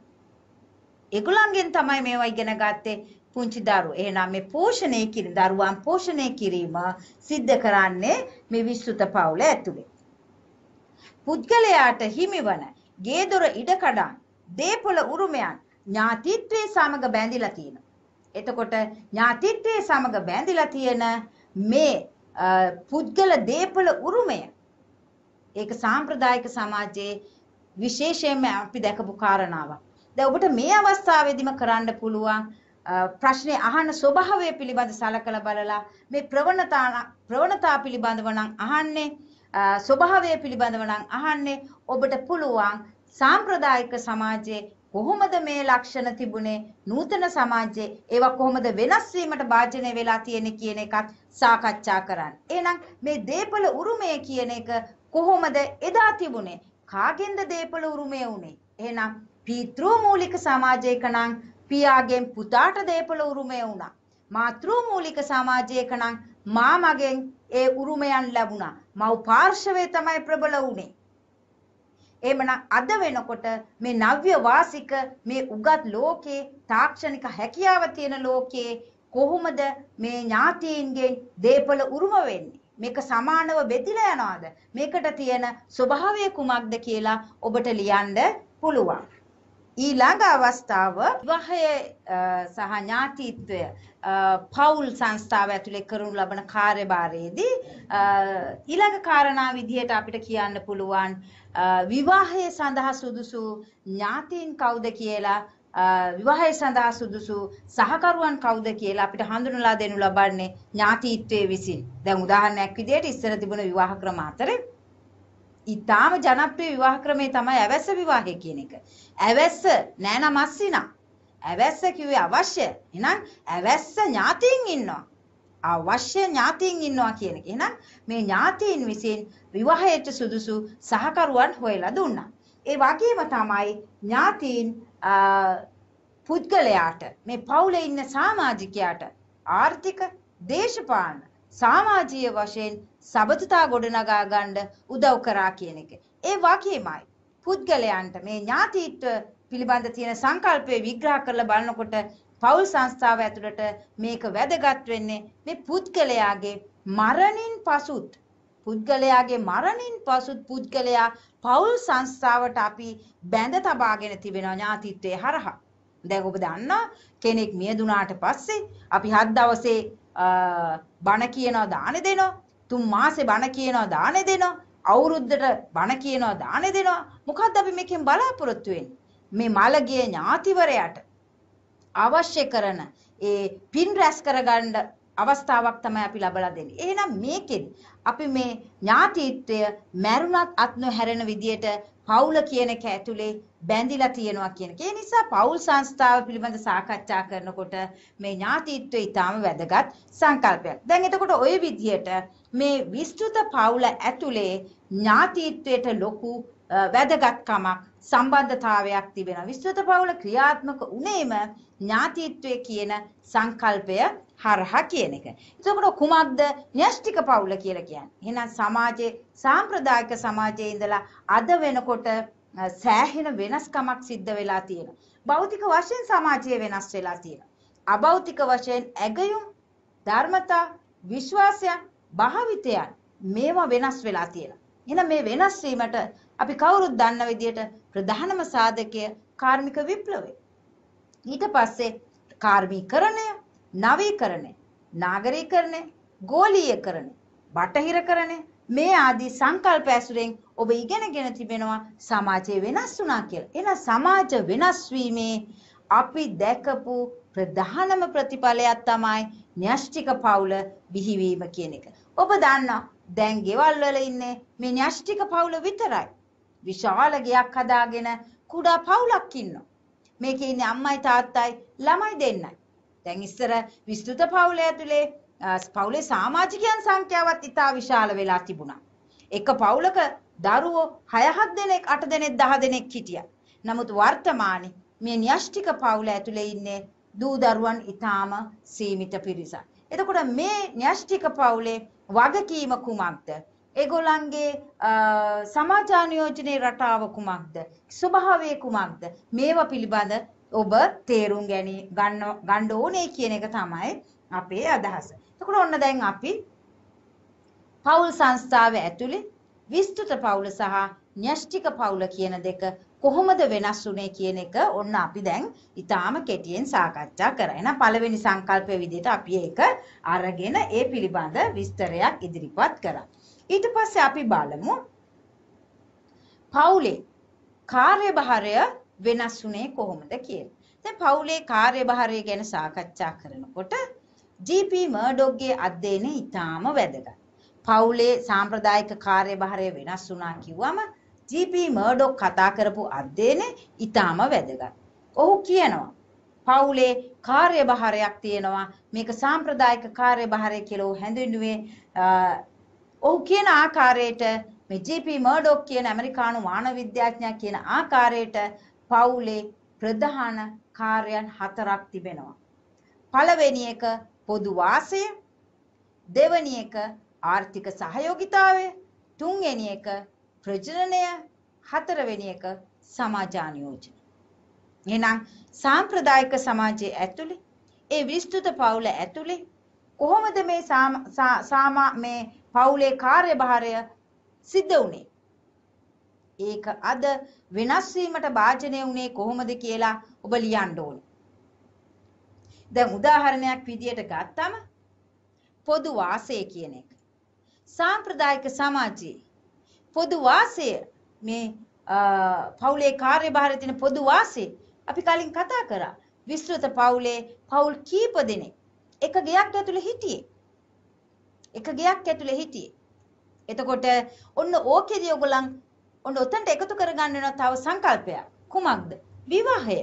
ඒගොල්ලන්ගෙන් තමයි මේවා ඉගෙන ගත්තේ පුංචි දරුවෝ. එහෙනම් මේ පෝෂණය කිරීම දරුවන් පෝෂණය කිරීම සිද්ධ කරන්නේ මේ විස්තృత පවුල ඇතුලේ. පුද්ගලයාට හිමිවන ගේදොර ඉඩකඩම් දේපොළ උරුමයන් ඥාතිත්වයේ සමග බැඳිලා තියෙනවා. එතකොට ඥාතිත්වයේ සමග බැඳිලා තියෙන මේ පුද්ගල දේපොළ උරුමය ඒක සාම්ප්‍රදායික සමාජයේ විශේෂයෙන්ම අපි දැකපු කාරණාවක්. දැන් ඔබට මේ අවස්ථාවේදීම කරන්න පුළුවන් ප්‍රශ්නේ අහන ස්වභාවය පිළිබඳ සලකලා බලලා මේ ප්‍රවණතා ප්‍රවණතා පිළිබඳව නම් අහන්නේ ස්වභාවය පිළිබඳව නම් අහන්නේ ඔබට පුළුවන් සාම්ප්‍රදායික සමාජයේ කොහොමද මේ ලක්ෂණ තිබුණේ නූතන සමාජයේ ඒවා කොහොමද වෙනස් වීමට භාජනය වෙලා තියෙන්නේ කියන එකත් සාකච්ඡා කරන්න. එහෙනම් මේ දේපල උරුමය කියන එක කොහොමද එදා තිබුණේ? කාගෙන්ද දේපල උරුමය උනේ? එහෙනම් පීතෘ මූලික සමාජයක නම් පියාගෙන් පුතාට දේපල උරුමය වුණා. මාතෘ මූලික සමාජයක නම් මාමගෙන් ඒ උරුමයන් ලැබුණා. මව් පාර්ශවය තමයි ප්‍රබල වුණේ. එහෙමනම් අද වෙනකොට මේ නව්‍ය වාසික මේ උගත් ලෝකේ තාක්ෂණික හැකියාව තියෙන ලෝකේ කොහොමද මේ ඥාතීන්ගෙන් දේපල උරුම වෙන්නේ? මේක සමානව බෙදිලා යනවාද? මේකට තියෙන ස්වභාවය කුමක්ද කියලා ඔබට ලියන්න පුළුවන්. ඊළඟ අවස්ථාව විවාහය සහ ඥාතිත්වය පවුල් සංස්ථාව ඇතුළේ කරනු ලබන කාර්යභාරයේදී ඊළඟ කාරණා විදිහට අපිට කියන්න පුළුවන් විවාහය සඳහා සුදුසු ඥාතීන් කවුද කියලා විවාහය සඳහා සුදුසු සහකරුවන් කවුද කියලා අපිට හඳුනලා දෙනු ලබන්නේ ඥාතිත්වයේ විසින්. දැන් උදාහරණයක් විදිහට ඉස්සර තිබුණ විවාහ ක්‍රම අතරේ ඉතාම ජනප්‍රිය විවාහ ක්‍රමේ තමයි ඇවැස්ස විවාහය කියන එක. ඇවැස්ස නෑනා මස්සිනා. ඇවැස්ස කිව්වේ අවශ්‍ය. එහෙනම් ඇවැස්ස ඥාතීන් ඉන්නවා. අවශ්‍ය ඥාතීන් ඉන්නවා කියන එක. එහෙනම් මේ ඥාතීන් විසින් විවාහයට සුදුසු සහකරුවන් හොයලා දුන්නා. ඒ වගේම තමයි ඥාතීන් පුද්ගලයාට මේ පවුලේ ඉන්න සමාජිකයාට ආර්ථික දේශපාලන සමාජීය වශයෙන් සබඳතා ගොඩනගා ගන්න උදව් කරා කියන එක. ඒ වගේමයි පුද්ගලයන්ට මේ ඥාතිත්ව පිළිබඳ තියෙන සංකල්පය විග්‍රහ කරලා බලනකොට පවුල් සංස්ථාව ඇතුළට මේක වැදගත් වෙන්නේ මේ පුද්ගලයාගේ මරණින් පසුත් පුද්ගලයාගේ මරණින් පසුත් පුද්ගලයා පවුල් සංස්ථාවට අපි බැඳ තබාගෙන තිබෙන ඥාතිත්වයේ හරහා දැන් ඔබ දන්නා කෙනෙක් මියදුනාට පස්සේ අපි හත් දවසේ බණ කියනවා දාන දෙනවා තුන් මාසේ බණ කියනවා දානෙ දෙනවා අවුරුද්දට බණ කියනවා දානෙ දෙනවා මොකද්ද අපි මේකෙන් බලාපොරොත්තු වෙන්නේ මේ මලගේ ඥාතිවරයාට අවශ්‍ය කරන ඒ පින් රැස් කරගන්න අවස්ථාවක් තමයි අපි ලබලා දෙන්නේ. එහෙනම් මේකෙන් අපි මේ ඥාතිත්වය මරුණත් අත් නොහැරෙන විදියට පවුල කියන එක ඇතුලේ බැඳිලා තියෙනවා කියන එක. ඒ නිසා පවුල් සංස්ථාව පිළිබඳ සාකච්ඡා කරනකොට මේ ඥාතිත්වය ඊටාම වැදගත් සංකල්පයක්. දැන් එතකොට ওই විදියට මේ විස්තృత පවුල ඇතුලේ ඥාතිත්වයට ලොකු වැදගත්කමක් සම්බන්ධතාවයක් තිබෙනවා. විස්තృత පවුල ක්‍රියාත්මක උනේම ඥාතිත්වයේ කියන සංකල්පය හරහා කියන එක. එතකොට කුමක්ද න්‍යෂ්ටික පවුල කියලා කියන්නේ? එහෙනම් සමාජයේ සාම්ප්‍රදායික සමාජයේ ඉඳලා අද වෙනකොට සෑහෙන වෙනස්කමක් සිද්ධ වෙලා තියෙනවා. භෞතික වශයෙන් සමාජය වෙනස් වෙලා තියෙනවා. අභෞතික වශයෙන් ඇගයුම්, ධර්මතා, විශ්වාසයන් භාවිතයන් මේවා වෙනස් වෙලා තියෙනවා. එහෙනම් මේ වෙනස් වීමට අපි කවුරුත් දන්න විදියට ප්‍රධානම සාධකය කාර්මික විප්ලවය. ඊට පස්සේ කාර්මීකරණය, නවීකරණය, නාගරීකරණය, ගෝලීයකරණය, බටහිරකරණය මේ ආදී සංකල්ප ඇසුරෙන් ඔබ ඉගෙනගෙන තිබෙනවා සමාජය වෙනස් වුණා කියලා. එහෙනම් සමාජ වෙනස් වීමේ අපි දැකපු ප්‍රධානම ප්‍රතිඵලයක් තමයි න්‍යෂ්ටික පවුල බිහිවීම කියන එක. ඔබ දන්නා දැන් ගෙවල් වල ඉන්නේ මේ න්‍යෂ්ටික පවුල විතරයි. විශාල ගයක් හදාගෙන කුඩා පවුලක් ඉන්නවා. මේකේ ඉන්නේ අම්මයි තාත්තයි ළමයි දෙන්නයි. දැන් ඉස්සර විස්තృత පවුල ඇතුලේ පවුලේ සමාජිකයන් සංඛ්‍යාවත් ඉතා විශාල වෙලා තිබුණා. එක පවුලක දරුවෝ 6-7 දෙනෙක් 8 දෙනෙක් 10 දෙනෙක් හිටියා. නමුත් වර්තමානයේ මේ න්‍යෂ්ටික පවුල ඇතුලේ ඉන්නේ දූ දරුවන් ඉතාම සීමිත පිරිසක්. එතකොට මේ න්‍යෂ්ටික පවුලේ වගකීම කුමක්ද? ඒගොල්ලන්ගේ සමාජානුයෝජනයේ රටාව කුමක්ද? ස්වභාවය කුමක්ද? මේවා පිළිබඳ ඔබ තේරුම් ගැනීම ගන්න ඕනේ කියන එක තමයි අපේ අදහස. එතකොට ඔන්න දැන් අපි පවුල් සංස්ථාව ඇතුලේ විස්තృత පවුල සහ න්‍යෂ්ටික පවුල කියන දෙක කොහොමද වෙනස් වුනේ කියන එක ඔන්න අපි දැන් ඊටාම කෙටියෙන් සාකච්ඡා කරා. එහෙනම් පළවෙනි සංකල්පය විදිහට අපි ඒක අරගෙන ඒ පිළිබඳ විස්තරයක් ඉදිරිපත් කරා. ඊට පස්සේ අපි බලමු පවුලේ කාර්යභාරය වෙනස් වුනේ කොහොමද කියලා. දැන් පවුලේ කාර්යභාරය ගැන සාකච්ඡා කරනකොට GP මර්ඩොග්ගේ අධ්‍යයනය ඊටාම වැදගත්. පවුලේ සාම්ප්‍රදායික කාර්යභාරය වෙනස් වුණා කිව්වම ජී.පී. මර්ඩොක් කතා කරපු අධ්‍යයනය ඊටාම වැදගත්. ඔහු කියනවා පවුලේ කාර්යභාරයක් තියෙනවා මේක සාම්ප්‍රදායික කාර්යභාරය කියලා ඔහු හැඳින්නුවේ ඔහු කියන ආකාරයට මේ ජී.පී. මර්ඩොක් කියන ඇමරිකානු මානව විද්‍යාඥයා කියන ආකාරයට පවුලේ ප්‍රධාන කාර්යයන් හතරක් තිබෙනවා. පළවෙනි එක පොදු වාසය, දෙවෙනි එක ආර්ථික සහයෝගීතාවය, තුන්වෙනි එක ප්‍රජනනය හතරවෙනි එක සමාජානුයෝජන. එහෙනම් සාම්ප්‍රදායික සමාජයේ ඇතුලේ ඒ විස්තృత පවුල ඇතුලේ කොහොමද මේ සාමා මේ පවුලේ කාර්යභාරය සිද්ධ වුනේ? ඒක අද වෙනස් වීමට භාජනය වුණේ කොහොමද කියලා ඔබ ලියන්න ඕනේ. දැන් උදාහරණයක් විදියට ගත්තම පොදු වාසය කියන එක. සාම්ප්‍රදායික සමාජයේ පොදු වාසය මේ පවුලේ කාර්යභාරය තියෙන පොදු වාසය අපි කලින් කතා කරා විස්තృత පවුලේ පවුල් කීප දෙනෙක් එක ගයක් ඇතුලේ හිටියේ එක ගයක් ඇතුලේ හිටියේ එතකොට ඔන්න ඕකේදී ඔයගොල්ලන් ඔන්න ඔතනට එකතු කරගන්න වෙන තව සංකල්පයක් කුමක්ද විවාහය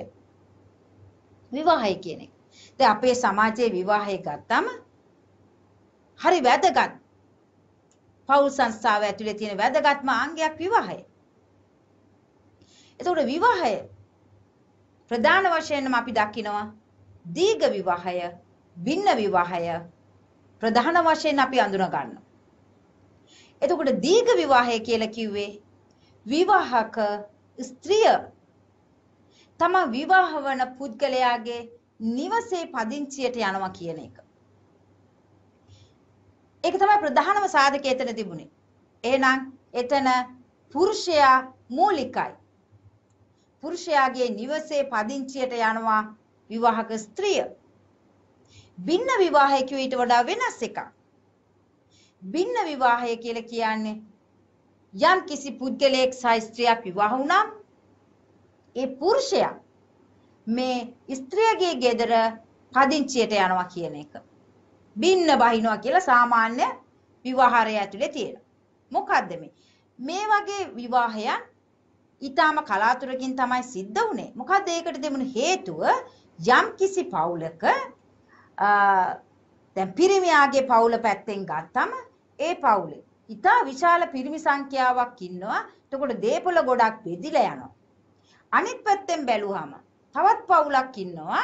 විවාහය කියන එක දැන් අපේ සමාජයේ විවාහය ගත්තම හරි වැදගත් පවුල් සංස්ථාව ඇතුලේ තියෙන වැදගත්ම අංගයක් විවාහය. එතකොට විවාහය ප්‍රධාන වශයෙන්ම අපි දකිනවා දීර්ඝ විවාහය, භින්න විවාහය ප්‍රධාන වශයෙන් අපි අඳුන ගන්නවා. එතකොට දීර්ඝ විවාහය කියලා කිව්වේ විවාහක ස්ත්‍රිය තම විවාහ වන පුද්ගලයාගේ නිවසේ පදිංචියට යනවා කියන එක. ඒක තමයි ප්‍රධානම සාධකය එතන තිබුණේ. එහෙනම් එතන පුරුෂයා මූලිකයි. පුරුෂයාගේ නිවසේ පදිංචියට යනවා විවාහක ස්ත්‍රිය. භින්න විවාහය කියුව ඊට වඩා වෙනස් එකක්. භින්න විවාහය කියලා කියන්නේ යම් කිසි පුද්ගලයෙක් සහ ස්ත්‍රියක් විවාහ වුණා ඒ පුරුෂයා මේ ස්ත්‍රියගේ ගෙදර පදිංචියට යනවා කියන එක. බින්න බහිනවා කියලා සාමාන්‍ය විවාහරය ඇතුලේ තියෙන. මොකද්ද මේ? මේ වගේ විවාහයන් ඊටාම කලාතුරකින් තමයි සිද්ධ වුනේ. මොකද ඒකට දෙමුණු හේතුව යම් කිසි පවුලක දැන් පිරිමියාගේ පවුල පැත්තෙන් ගත්තම ඒ පවුලේ ඊටා විශාල පිරිමි සංඛ්‍යාවක් ඉන්නවා. එතකොට දේපොළ ගොඩක් බෙදිලා යනවා. අනිත් පැත්තෙන් බැලුවාම තවත් පවුලක් ඉන්නවා.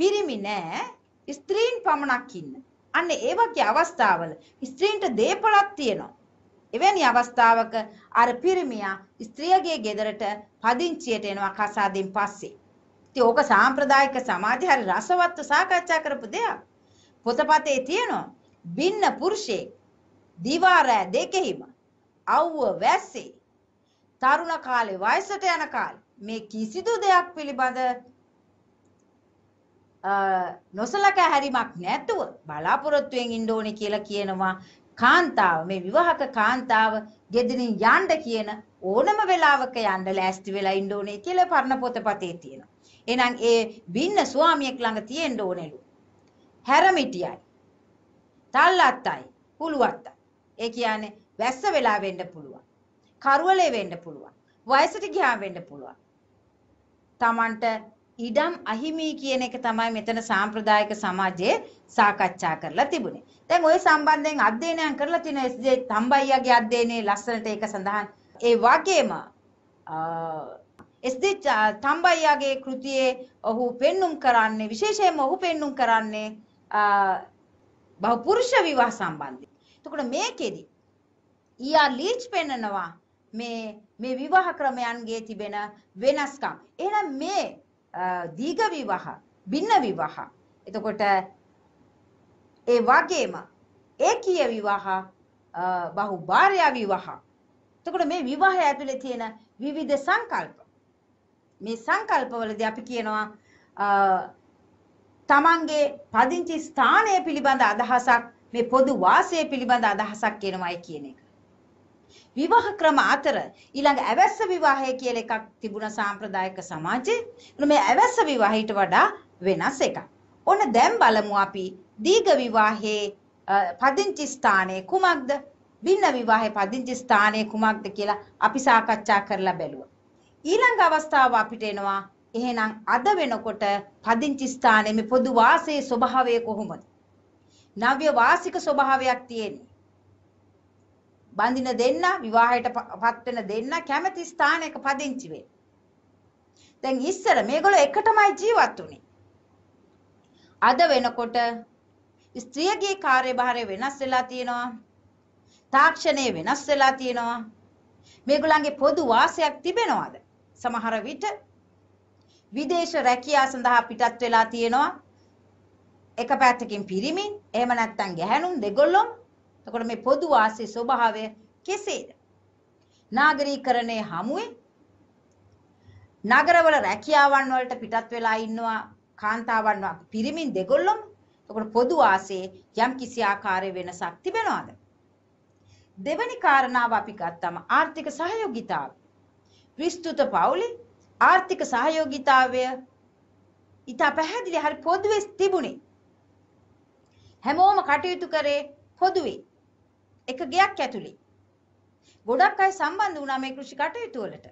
පිරිමි නෑ ස්ත්‍රීන් පමණක් ඉන්න. අන්න ඒ වගේ අවස්ථාවල ස්ත්‍රීන්ට දේපලක් තියෙනවා. එවැනි අවස්ථාවක අර පිරිමියා ස්ත්‍රියගේ ගෙදරට පදිංචියට එනවා කසාදෙන් පස්සේ. ඉතින් ඕක සාම්ප්‍රදායික සමාජය හරි රසවත්ව සාකච්ඡා කරපු දෙයක්. පොතපතේ තියෙනවා. බින්න පුරුෂේ දිවාරෑ දෙකෙහිම අවුව වැස්සේ තරුණ කාලේ වයසට යන කාලේ මේ කිසිදු දෙයක් පිළිබඳ නොසලකා හැරීමක් නැතුව බලාපොරොත්තුවෙන් ඉන්න ඕනේ කියලා කියනවා කාන්තාව මේ විවාහක කාන්තාව ගෙදරින් යන්න කියන ඕනම වෙලාවක යන්න ලෑස්ති වෙලා ඉන්න ඕනේ කියලා පරණ පොතපතේ තියෙනවා. එහෙනම් ඒ බින්න ස්වාමියෙක් ළඟ තියෙන්න ඕනෙලු. හැරමිටියයි. තල්ලත්තයි, පුළුවත්තයි. ඒ කියන්නේ වැස්ස වෙලා වෙන්න පුළුවන්. කරවලේ වෙන්න පුළුවන්. වයසට ගියා වෙන්න පුළුවන්. Tamanට ඉඩම් අහිමි කියන එක තමයි මෙතන සාම්ප්‍රදායික සමාජයේ සාකච්ඡා කරලා තිබුණේ. දැන් ওই සම්බන්ධයෙන් අධ්‍යයනයක් කරලා තියෙන එස්.ජේ. තම්බයියාගේ අධ්‍යයනයේ ලස්සනට ඒක සඳහන්. ඒ වගේම එස්.ජේ. තම්බයියාගේ කෘතියේ ඔහු පෙන්눔 කරන්නේ විශේෂයෙන්ම ඔහු පෙන්눔 කරන්නේ බහුපුරුෂ විවාහ සම්බන්ධයෙන්. එතකොට මේකෙදි ඊයා ලීච් පෙන්නනවා මේ මේ විවාහ ක්‍රමයන්ගේ තිබෙන වෙනස්කම්. එහෙනම් මේ දීඝ විවාහ බින්න විවාහ එතකොට ඒ වගේම ඒකීය විවාහ බහුභාර්යා විවාහ එතකොට මේ විවාහය ඇතුලේ තියෙන විවිධ සංකල්ප මේ සංකල්පවලදී අපි කියනවා තමන්ගේ පදිංචි ස්ථානය පිළිබඳ අදහසක් මේ පොදු වාසය පිළිබඳ අදහසක් කියනවායි කියන එක විවාහ ක්‍රම අතර ඊළඟ ඇවැස්ස විවාහය කියලා එකක් තිබුණා සාම්ප්‍රදායික සමාජයේ. මේ ඇවැස්ස විවාහයට වඩා වෙනස් එකක්. ඔන්න දැන් බලමු අපි දීඝ විවාහයේ පදිංචි ස්ථානය කුමක්ද? භින්න විවාහයේ පදිංචි ස්ථානය කුමක්ද කියලා අපි සාකච්ඡා කරලා බැලුවා. ඊළඟ අවස්ථාව අපිට එනවා එහෙනම් අද වෙනකොට පදිංචි ස්ථානයේ පොදු වාසයේ ස්වභාවය කොහොමද? නව්‍ය වාසික ස්වභාවයක් තියෙන්නේ. බඳින දෙන්න විවාහයටපත් වෙන දෙන්න කැමැති ස්ථානයක පදිංචි වෙයි. දැන් ඉස්සර මේගොල්ලෝ එකටමයි ජීවත් වුනේ. අද වෙනකොට ස්ත්‍රියගේ කාර්යභාරය වෙනස් වෙලා තියෙනවා. තාක්ෂණය වෙනස් වෙලා තියෙනවා. මේගොල්ලන්ගේ පොදු වාසයක් තිබෙනවද? සමහර විට විදේශ රැකියා සඳහා පිටත් වෙලා තියෙනවා. එක පැත්තකින් පිරිමින්, එහෙම නැත්නම් ගැහැණුන් දෙගොල්ලොම එතකොට මේ පොදු වාසී ස්වභාවය කෙසේද? නාගරීකරණය හමුවේ නගරවල රැකියාවන් වලට පිටත් වෙලා ඉන්නවා කාන්තාවන් පිරිමින් දෙගොල්ලොම. එතකොට පොදු වාසයේ යම් කිසි ආකාරයේ වෙනසක් තිබෙනවද? දෙවැනි කාරණාව අපි ගත්තම ආර්ථික සහයෝගිතාව. විස්තృత පෞලි ආර්ථික සහයෝගිතාවය ඊට පැහැදිලි හරි පොදුවේ තිබුණේ. හැමෝම කටයුතු කරේ පොදුවේ. එක ගෙයක් ඇතුළේ. ගොඩක් අය සම්බන්ධ වුණා මේ කෘෂි කටයුතු වලට.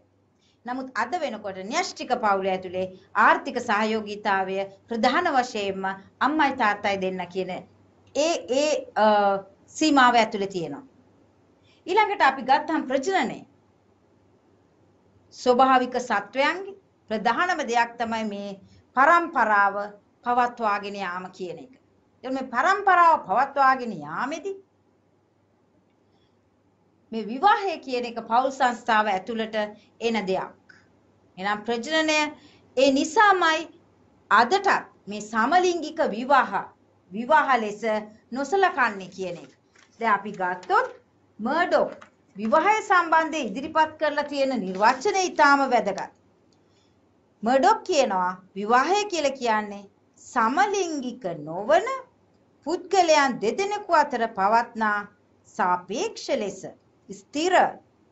නමුත් අද වෙනකොට න්‍යෂ්ටික පවුල ඇතුලේ ආර්ථික සහයෝගීතාවය ප්‍රධාන වශයෙන්ම අම්මයි තාත්තයි දෙන්න කියන ඒ ඒ සීමාව ඇතුලේ තියෙනවා. ඊළඟට අපි ගත්තම් ප්‍රජනනය. ස්වභාවික සත්වයන්ගේ ප්‍රධානම දෙයක් තමයි මේ પરම්පරාව පවත්වාගෙන යාම කියන එක. එතකොට මේ પરම්පරාව පවත්වාගෙන යාමේදී මේ විවාහය කියන එක පවුල් සංස්ථාව ඇතුළට එන දෙයක්. එනම් ප්‍රජනනය ඒ නිසාමයි අදටත් මේ සමලිංගික විවාහ විවාහ ලෙස නොසලකන්නේ කියන එක. දැන් අපි ගත්තොත් මර්ඩොක් විවාහය සම්බන්ධයෙන් ඉදිරිපත් කරලා තියෙන නිර්වචනය ඊටාම වැදගත්. මර්ඩොක් කියනවා විවාහය කියලා කියන්නේ සමලිංගික නොවන පුද්ගලයන් දෙදෙනෙකු අතර පවත්නා සාපේක්ෂ ලෙස ස්ථිර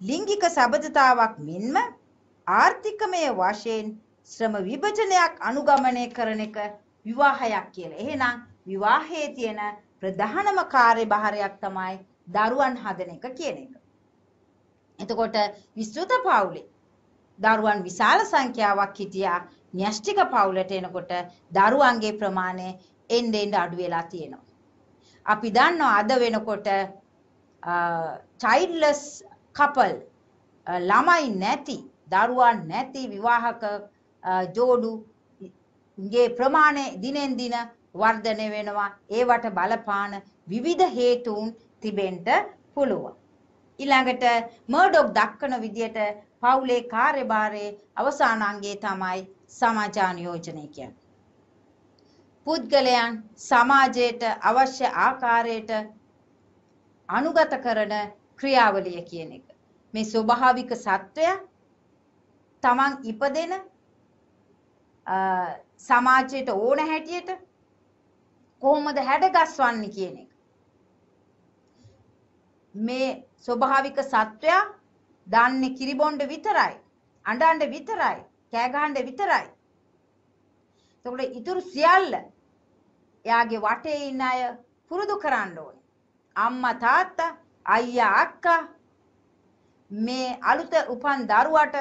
ලිංගික සබඳතාවක් මෙන්ම ආර්ථිකමය වශයෙන් ශ්‍රම විභජනයක් අනුගමනය කරන එක විවාහයක් කියලා. එහෙනම් විවාහයේ තියෙන ප්‍රධානම කාර්යභාරයක් තමයි දරුවන් හදන එක කියන එක. එතකොට විස්තృత පවුලේ දරුවන් විශාල සංඛ්‍යාවක් හිටියා න්‍යෂ්ටික පවුලට එනකොට දරුවන්ගේ ප්‍රමාණය එන්න එන්න අඩු වෙලා තියෙනවා. අපි දන්නවා අද වෙනකොට චයිල්ඩ්ලස් කපල් ළමයි නැති දරුවන් නැති විවාහක ජෝඩු ගේ ප්‍රමාණය දිනෙන් දින වර්ධනය වෙනවා ඒවට බලපාන විවිධ හේතුන් තිබෙන්ට පුළුවන්. ඊළඟට මර්ඩොක් දක්කන විදියට පවුලේ කාර්යභාරයේ අවසාන අංගය තමයි සමාජානුයෝජනය කියන්නේ. පුද්ගලයන් සමාජයට අවශ්‍ය ආකාරයට අනුගත කරන ක්‍රියාවලිය කියන එක. මේ ස්වභාවික සත්වය තමන් ඉපදෙන සමාජයට ඕන හැටියට කොහොමද හැඩගස්වන්නේ කියන එක. මේ ස්වභාවික සත්වයා දන්නේ කිරිබොණ්ඩ විතරයි, අඬන්න විතරයි, කෑ ගහන්න විතරයි. එතකොට ඊටු සියල්ල එයාගේ වටේ ඉන්න අය පුරුදු කරන්න ඕනේ. අම්මා තාත්තා අයියා අක්කා මේ අලුත උපන් දරුවට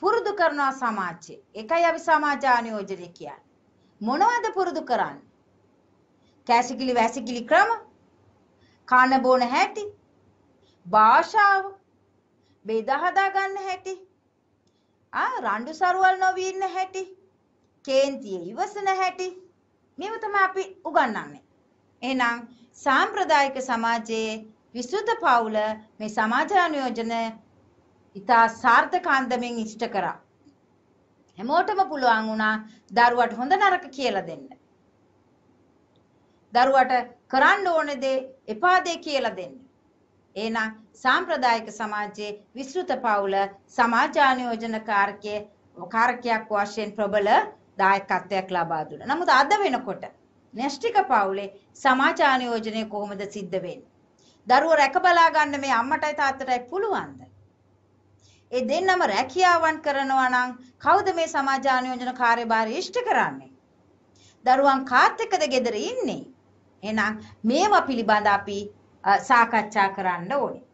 පුරුදු කරනවා සමාජය. එකයි අපි සමාජානුයෝජනය කියන්නේ. මොනවද පුරුදු කරන්නේ? කැසිකිලි වැසිකිලි ක්‍රම, කන බොන හැටි, භාෂාව, බෙදා හදා ගන්න හැටි, ආ රණ්ඩු සරුවල් නොවී ඉන්න හැටි, කේන්තිය ඉවසන හැටි. මේව තමයි අපි උගන්වන්නේ. එහෙනම් සාම්ප්‍රදායික සමාජයේ විසුද්ධ පවුල මේ සමාජානුයෝජන ඉතා සාර්ථකාන්දමෙන් ඉෂ්ට කරා. හැමෝටම පුළුවන් වුණා දරුවට හොඳ නරක කියලා දෙන්න. දරුවට කරන්න ඕන දේ එපා දේ කියලා දෙන්න. එහෙනම් සාම්ප්‍රදායික සමාජයේ විස්ෘත පවුල සමාජානුයෝජන කාර්කයේ කාර්කයක් වශයෙන් ප්‍රබල දායකත්වයක් ලබා දුන්නා. නමුත් අද වෙනකොට න්‍යෂ්ටික පවුලේ සමාජානයෝජනය කොහොමද සිද්ධ වෙන්නේ? දරුවෝ රැක බලා ගන්න මේ අම්මටයි තාත්තටයි පුළුවන්ද? ඒ දෙන්නම රැකියාවන් කරනවා නම් කවුද මේ සමාජානයෝජන කාර්යභාරය ඉෂ්ට කරන්නේ? දරුවන් කාත් එක්කද ගෙදර ඉන්නේ? එහෙනම් මේවා පිළිබඳ අපි සාකච්ඡා කරන්න ඕනේ.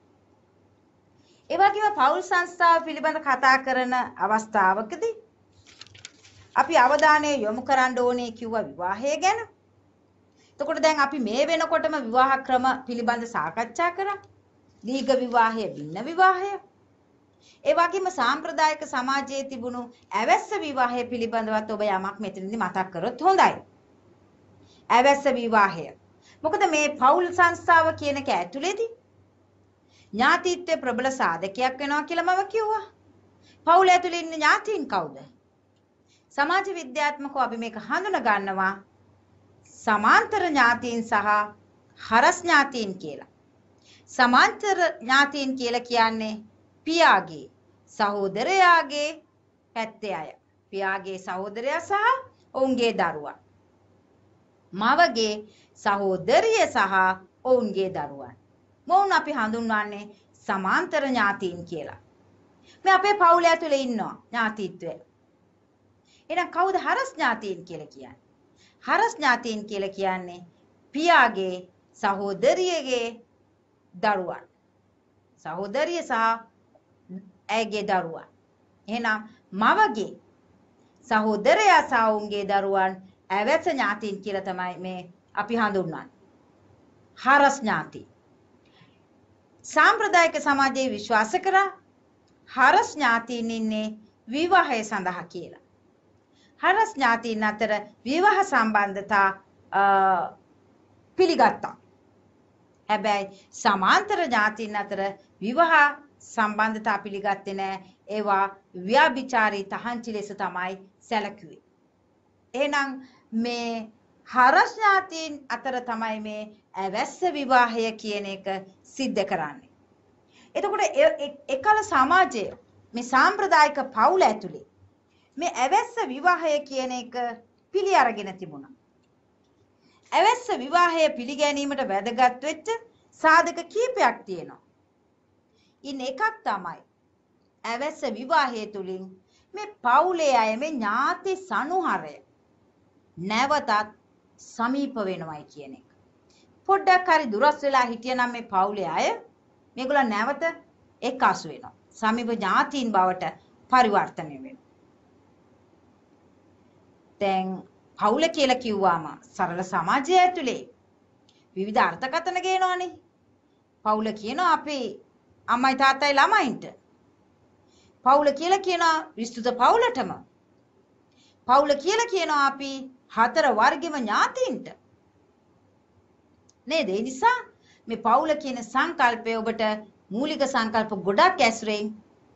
ඒ වගේම පෞල් සංස්ථාව පිළිබඳ කතා කරන අවස්ථාවකදී අපි අවධානය යොමු කරන්න ඕනේ කිව්වා විවාහය ගැන. එතකොට දැන් අපි මේ වෙනකොටම විවාහ ක්‍රම පිළිබඳ සාකච්ඡා කරා. දීඝ විවාහය, භින්න විවාහය. ඒ වගේම සාම්ප්‍රදායික සමාජයේ තිබුණු ඇවැස්ස විවාහය පිළිබඳවත් ඔබ යමක් මෙතනදී මතක් කරොත් හොඳයි. ඇවැස්ස විවාහය. මොකද මේ පෞල් සංස්ථාව කියන එක ඇතුලේදී ඥාතිත්වයේ ප්‍රබල සාධකයක් වෙනවා කියලා මම කිව්වා. පවුල ඇතුළේ ඉන්න ඥාතීන් කවුද? සමාජ විද්‍යාත්මකව අපි මේක හඳුනා ගන්නවා සමාන්තර ඥාතීන් සහ හරස් ඥාතීන් කියලා. සමාන්තර ඥාතීන් කියලා කියන්නේ පියාගේ සහෝදරයාගේ පැත්තේ අය. පියාගේ සහෝදරයා සහ ඔවුන්ගේ දරුවා. මවගේ සහෝදරිය සහ ඔවුන්ගේ දරුවන්. මොවුන් අපි හඳුන්වන්නේ සමාන්තර ඥාතීන් කියලා. මේ අපේ පවුල ඇතුලේ ඉන්නවා ඥාතිත්වය. එහෙනම් කවුද හරස් ඥාතීන් කියලා කියන්නේ? හරස් ඥාතීන් කියලා කියන්නේ පියාගේ සහෝදරියගේ දරුවන්. සහෝදරිය සහ ඇගේ දරුවන්. එහෙනම් මවගේ සහෝදරයා සහ ඔවුන්ගේ දරුවන් ඇවැස ඥාතීන් කියලා තමයි මේ අපි හඳුන්වන්නේ. හරස් ඥාති. සාම්ප්‍රදායික සමාජයේ විශ්වාස කරා හරස් ඥාතීන් ඉන්නේ විවාහය සඳහා කියලා. හරස් ඥාතීන් අතර විවාහ සම්බන්ධතා පිළිගත්තා. හැබැයි සමාන්තර ඥාතීන් අතර විවාහ සම්බන්ධතා පිළිගත්තේ නෑ. ඒවා ව්‍යාභිචාරී තහංචි ලෙස තමයි සැලකුවේ. එහෙනම් මේ හරස් ඥාතීන් අතර තමයි මේ ඇවැස්ස විවාහය කියන එක සිද්ධ කරන්නේ. එතකොට එකල සමාජය මේ සාම්ප්‍රදායික පවුල ඇතුලේ මේ ඇවැස්ස විවාහය කියන එක පිළි අරගෙන තිබුණා. ඇවැස්ස විවාහය පිළිගැනීමට වැදගත් වෙච්ච සාධක කීපයක් තියෙනවා. ඉන් එකක් තමයි ඇවැස්ස විවාහය තුලින් මේ පවුලේ අය මේ ඥාති සනුහරය නැවතත් සමීප වෙනවයි කියන එක. පොඩ්ඩක් හරි දුරස් වෙලා හිටියනම් මේ පවුලේ අය මේගොල්ලෝ නැවත එක්කාසු වෙනවා. සමීප ඥාතීන් බවට පරිවර්තනය වෙනවා. දැන් පවුල කියලා කිව්වාම සරල සමාජය ඇතුලේ විවිධ අර්ථකථන ගේනවනේ. පවුල කියනවා අපේ අම්මයි තාත්තයි ළමයින්ට. පවුල කියලා කියනවා විස්තුත පවුලටම. පවුල කියලා කියනවා අපි හතර වර්ගෙම ඥාතීන්ට. නේද? ඒ නිසා මේ පවුල කියන සංකල්පය ඔබට මූලික සංකල්ප ගොඩක් ඇසුරෙන්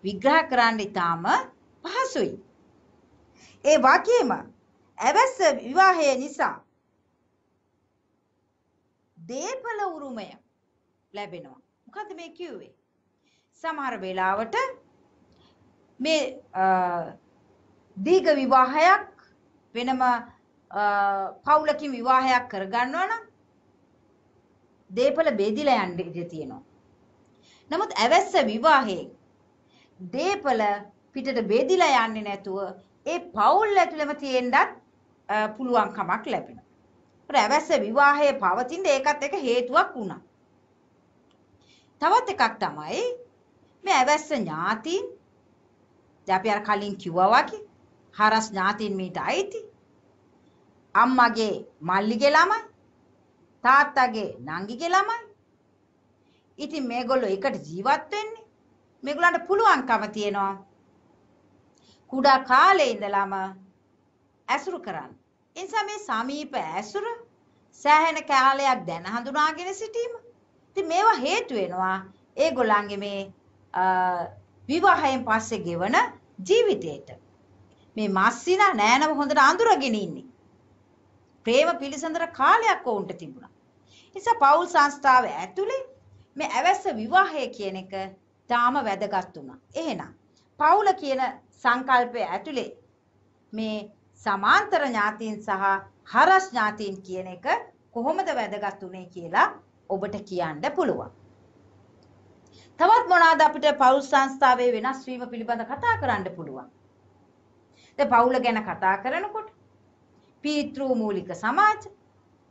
විග්‍රහ කරන්න ඉතාම පහසුයි. ඒ වගේම ඇවැස්ස විවාහය නිසා දේපල උරුමය ලැබෙනවා. මොකද්ද මේ කිව්වේ? සමහර වෙලාවට මේ දීඝ විවාහයක් වෙනම පවුලකින් විවාහයක් කරගන්නවා නම් දේපල බෙදිලා යන්න ඉඩ තියෙනවා. නමුත් ඇවැස්ස විවාහයේ දේපල පිටට බෙදිලා යන්නේ නැතුව ඒ පවුල් ඇතුළෙම තියෙන්නත් පුළුවන්කමක් ලැබෙනවා. රැවැස්ස විවාහයේ පවතින ඒකත් එක හේතුවක් වුණා. තවත් එකක් තමයි මේ ඇවැස්ස ඥාතීන් දැන් අපි අර කලින් කිව්වා වගේ හරස් ඥාතීන් මීට අයිති. අම්මගේ මල්ලිගේ ළමයි තාත්තගේ නංගිගේ ළමයි. ඉතින් මේගොල්ලෝ එකට ජීවත් වෙන්නේ මේගොල්ලන්ට පුළුවන්කම තියෙනවා. කුඩා කාලේ ඉඳලාම ඇසුරු කරන්න. එනිසා මේ සමීප ඇසුර සෑහෙන කාලයක් දැන හඳුනාගෙන සිටීම. ඉතින් මේවා හේතු වෙනවා ඒගොල්ලන්ගේ මේ විවාහයෙන් පස්සේ ගෙවන ජීවිතයට. මේ මස්සිනා නෑනම හොඳට අඳුරගෙන ඉන්නේ. ප්‍රේම පිළිසඳර කාලයක් වුන්ට තිබුණා. නිසා පෞල් සංස්ථාව ඇතුලේ මේ ඇවැස්ස විවාහය කියන එක තාම වැදගත් වුණා. එහෙනම් පෞල කියන සංකල්පය ඇතුලේ මේ සමාන්තර ඥාතීන් සහ හරස් ඥාතීන් කියන එක කොහොමද වැදගත් උනේ කියලා ඔබට කියන්න පුළුවන්. තවත් මොනවාද අපිට පවුල් සංස්ථාවේ වෙනස් වීම පිළිබඳ කතා කරන්න පුළුවන්. දැන් පවුල ගැන කතා කරනකොට පීතෘ මූලික සමාජ,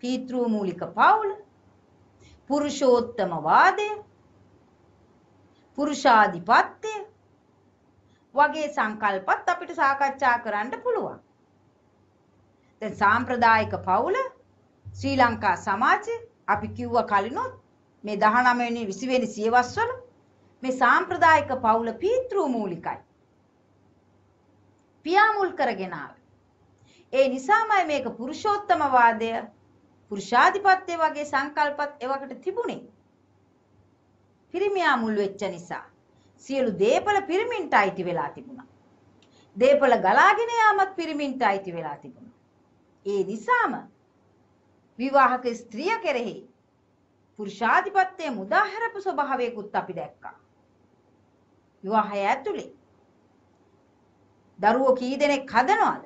පීතෘ මූලික පවුල, පුරුෂෝත්තම වාදය, පුරුෂාධිපත්‍ය වගේ සංකල්පත් අපිට සාකච්ඡා කරන්න පුළුවන්. දැන් සාම්ප්‍රදායික පවුල ශ්‍රී ලංකා සමාජය අපි කිව්ව කලිනොත් මේ 19 වෙනි 20 වෙනි සියවස්වල මේ සාම්ප්‍රදායික පවුල පීතෘ මූලිකයි. පියා මුල් කරගෙන ආවේ. ඒ නිසාමයි මේක පුරුෂෝත්තමවාදය පුරුෂාධිපත්‍ය වගේ සංකල්පත් එවකට තිබුණේ. පිරිමියා මුල් වෙච්ච නිසා සියලු දේපල පිරිමින්ට අයිති වෙලා තිබුණා. දේපල ගලාගෙන යාමත් පිරිමින්ට අයිති වෙලා තිබුණා. ඒ නිසාම විවාහක ස්ත්‍රිය කෙරෙහි පුරුෂාධිපත්‍යයේ මුදාහැරපු ස්වභාවයකුත් අපි දැක්කා. විවාහය ඇතුලේ දරුවෝ කී දෙනෙක් හදනවද?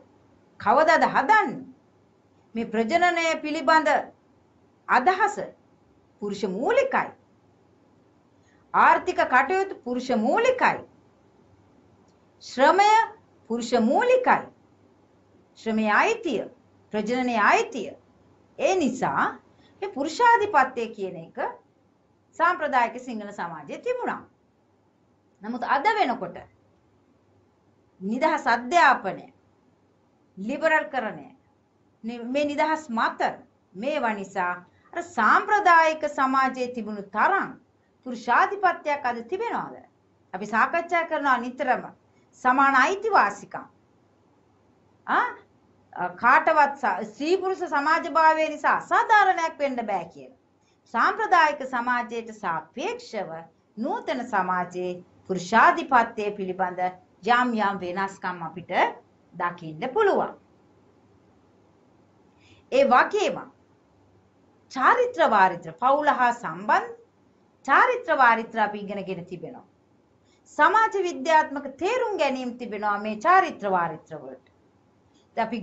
කවදාද හදන්නේ? මේ ප්‍රජනනය පිළිබඳ අදහස පුරුෂ මූලිකයි. ආර්ථික කටයුතු පුරුෂ මූලිකයි. ශ්‍රමය පුරුෂ මූලිකයි. ශ්‍රමයේ අයිතිය ප්‍රජනනයේ අයිතිය. ඒ නිසා මේ පුරුෂාධිපත්‍ය කියන එක සාම්ප්‍රදායික සිංහල සමාජයේ තිබුණා. නමුත් අද වෙනකොට නිදහස් අධ්‍යාපනය ලිබරල් කරණය මේ නිදහස් මත මේවා නිසා අර සාම්ප්‍රදායික සමාජයේ තිබුණු තරම් පුරුෂාධිපත්‍යයක් අද තිබෙනවද? අපි සාකච්ඡා කරනවා නිතරම සමාන අයිතිවාසිකම්. ආ කාටවත් ස්ත්‍රී පුරුෂ සමාජභාවය නිසා අසාධාරණයක් වෙන්න බෑ කියන. සාම්ප්‍රදායික සමාජයට සාපේක්ෂව නූතන සමාජයේ පුරුෂාධිපත්‍යය පිළිබඳ යම් යම් වෙනස්කම් අපිට දකින්න පුළුවන්. ඒ වගේම චාරිත්‍ර වාරිත්‍ර පවුල හා සම්බන්ධ චාරිත්‍ර වාරිත්‍ර අපි ඉගෙනගෙන තිබෙනවා. සමාජ විද්‍යාත්මක තේරුම් ගැනීම් තිබෙනවා මේ චාරිත්‍ර වාරිත්‍ර වලට. අපි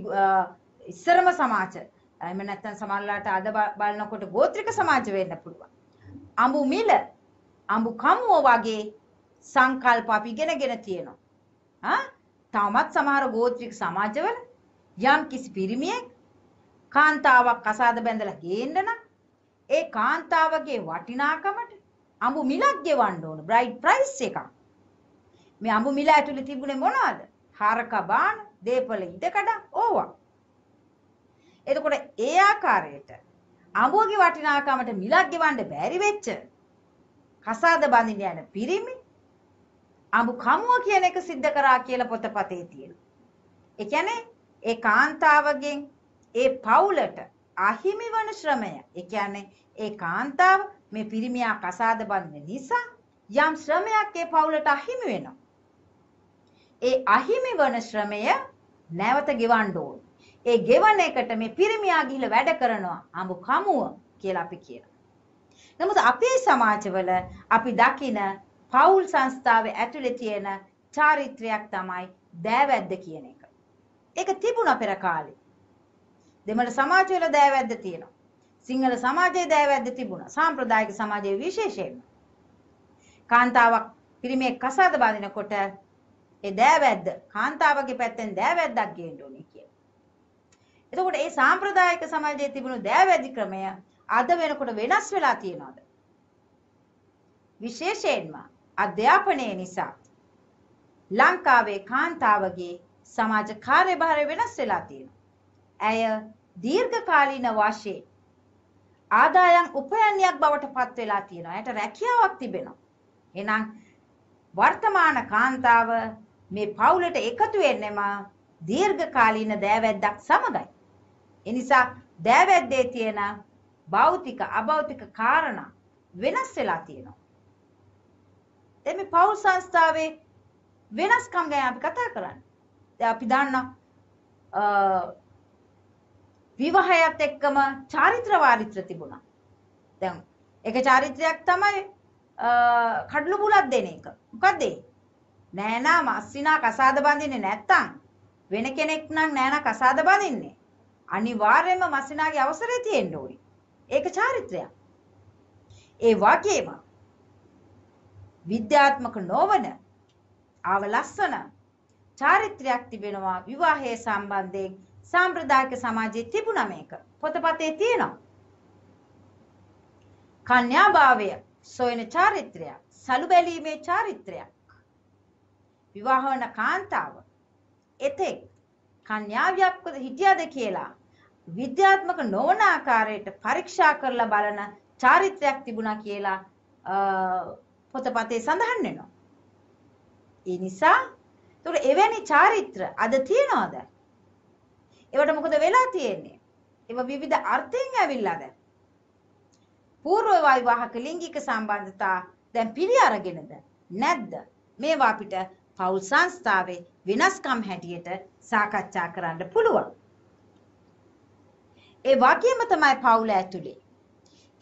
ඉස්සරම සමාජ එහෙම නැත්නම් සමහරලාට අද බලනකොට ගෝත්‍රික සමාජ වෙන්න පුළුවන්. අඹු මිල අඹු කමුව වගේ සංකල්ප අපි ඉගෙනගෙන තියෙනවා. ආ තවමත් සමහර ගෝත්‍රික සමාජවල යම් කිසි පිරිමියෙක් කාන්තාවක් අසාද බැඳලා ගේන්න නම් ඒ කාන්තාවගේ වටිනාකමට අඹු මිලක් ගෙවන්න ඕන බ්‍රයිඩ් ප්‍රයිස් එකක්. මේ අඹු මිල ඇතුලේ තිබුණේ මොනවද? හරක බාන, දේපල ඉදකඩ ඕවා. එතකොට ඒ ආකාරයට අඹුවගේ වටිනාකමට මිලක් ගෙවන්න බැරි වෙච්ච කසාද බඳින්න යන පිරිමි අඹු කමුව කියන එක सिद्ध කරා කියලා පොතපතේ තියෙනවා. ඒ කියන්නේ ඒ කාන්තාවගෙන් ඒ පවුලට අහිමි වන ශ්‍රමය. ඒ කියන්නේ ඒ කාන්තාව මේ පිරිමියා කසාද බඳින නිසා යම් ශ්‍රමයක් ඒ පවුලට අහිමි වෙනවා. ඒ අහිමි වන ශ්‍රමය නැවත ගෙවන්න ඕන. ඒ ගෙවන එකට මේ පිරිමියා ගිහිල්ලා වැඩ කරනවා අඹ කමුව කියලා අපි කියනවා. නමුත් අපේ සමාජවල අපි දකින පවුල් සංස්ථාවේ ඇතුලේ තියෙන චාරිත්‍රයක් තමයි දෑවැද්ද කියන එක. ඒක තිබුණා පෙර කාලේ. දෙමළ සමාජවල දෑවැද්ද තියෙනවා. සිංහල සමාජයේ දෑවැද්ද තිබුණා. සාම්ප්‍රදායික සමාජයේ විශේෂයෙන්ම. කාන්තාවක් පිරිමේ කසාද බඳිනකොට ඒ දෑවැද්ද කාන්තාවගේ පැත්තෙන් දෑවැද්දක් ගේන්න ඕනේ කියලා. එතකොට මේ සාම්ප්‍රදායික සමාජයේ තිබුණු දෑවැදි ක්‍රමය අද වෙනකොට වෙනස් වෙලා තියෙනවද? විශේෂයෙන්ම අධ්‍යාපනය නිසා ලංකාවේ කාන්තාවගේ සමාජ කාර්යභාරය වෙනස් වෙලා තියෙනවා. ඇය දීර්ඝකාලීන වශයෙන් ආදායම් උපයන්නේයක් බවට පත් වෙලා තියෙනවා. ඇයට රැකියාවක් තිබෙනවා. එහෙනම් වර්තමාන කාන්තාව මේ පවුලට එකතු වෙන්නම දීර්ඝකාලීන දෑවැද්දක් සමගයි. එනිසා දෑවැද්දේ තියෙන භෞතික අභෞතික කාරණා වෙනස් වෙලා තියෙනවා. දැන් මේ පවුල් සංස්ථාවේ වෙනස්කම් ගැන අපි කතා කරන්නේ. දැන් අපි දන්නා විවාහයත් එක්කම චාරිත්‍ර වාරිත්‍ර තිබුණා. දැන් ඒක චාරිත්‍රයක් තමයි කඩළු බුලක් දෙන එක. මොකද ඒ? නෑනා මස්සිනා කසාද බඳින්නේ නැත්තම් වෙන කෙනෙක් නම් නෑනා කසාද බඳින්නේ. අනිවාර්යයෙන්ම මස්සිනාගේ අවසරය තියෙන්න ඕනේ. ඒක චාරිත්‍රයක්. ඒ වගේම විද්‍යාත්මක නොවන ආව ලස්සන චාරිත්‍රයක් තිබෙනවා විවාහය සම්බන්ධයෙන් සාම්ප්‍රදායික සමාජයේ තිබුණා මේක. පොතපතේ තියෙනවා. කන්‍යාභාවය සොයන චාරිත්‍රයක්, සලු බැලීමේ චාරිත්‍රයක්. විවාහ වන කාන්තාව එතෙක් කන්‍යාව්‍යක්කද හිටියද කියලා විද්‍යාත්මක නොවන ආකාරයට පරීක්ෂා කරලා බලන චාරිත්‍රයක් තිබුණා කියලා පොතපතේ සඳහන් වෙනවා. ඒ නිසා තුර එවැනි චාරිත්‍ර අද තියනවාද? ඒවට මොකද වෙලා තියෙන්නේ? ඒව විවිධ අර්ථයෙන් ඇවිල්ලාද? పూర్ව විවාහක ලිංගික සම්බන්ධතා දැන් පිළි අරගෙනද? නැද්ද? මේවා අපිට පවුල් සංස්ථාවේ වෙනස්කම් හැටියට සාකච්ඡා කරන්න පුළුවන්. ඒ වගේම තමයි පවුල ඇතුලේ.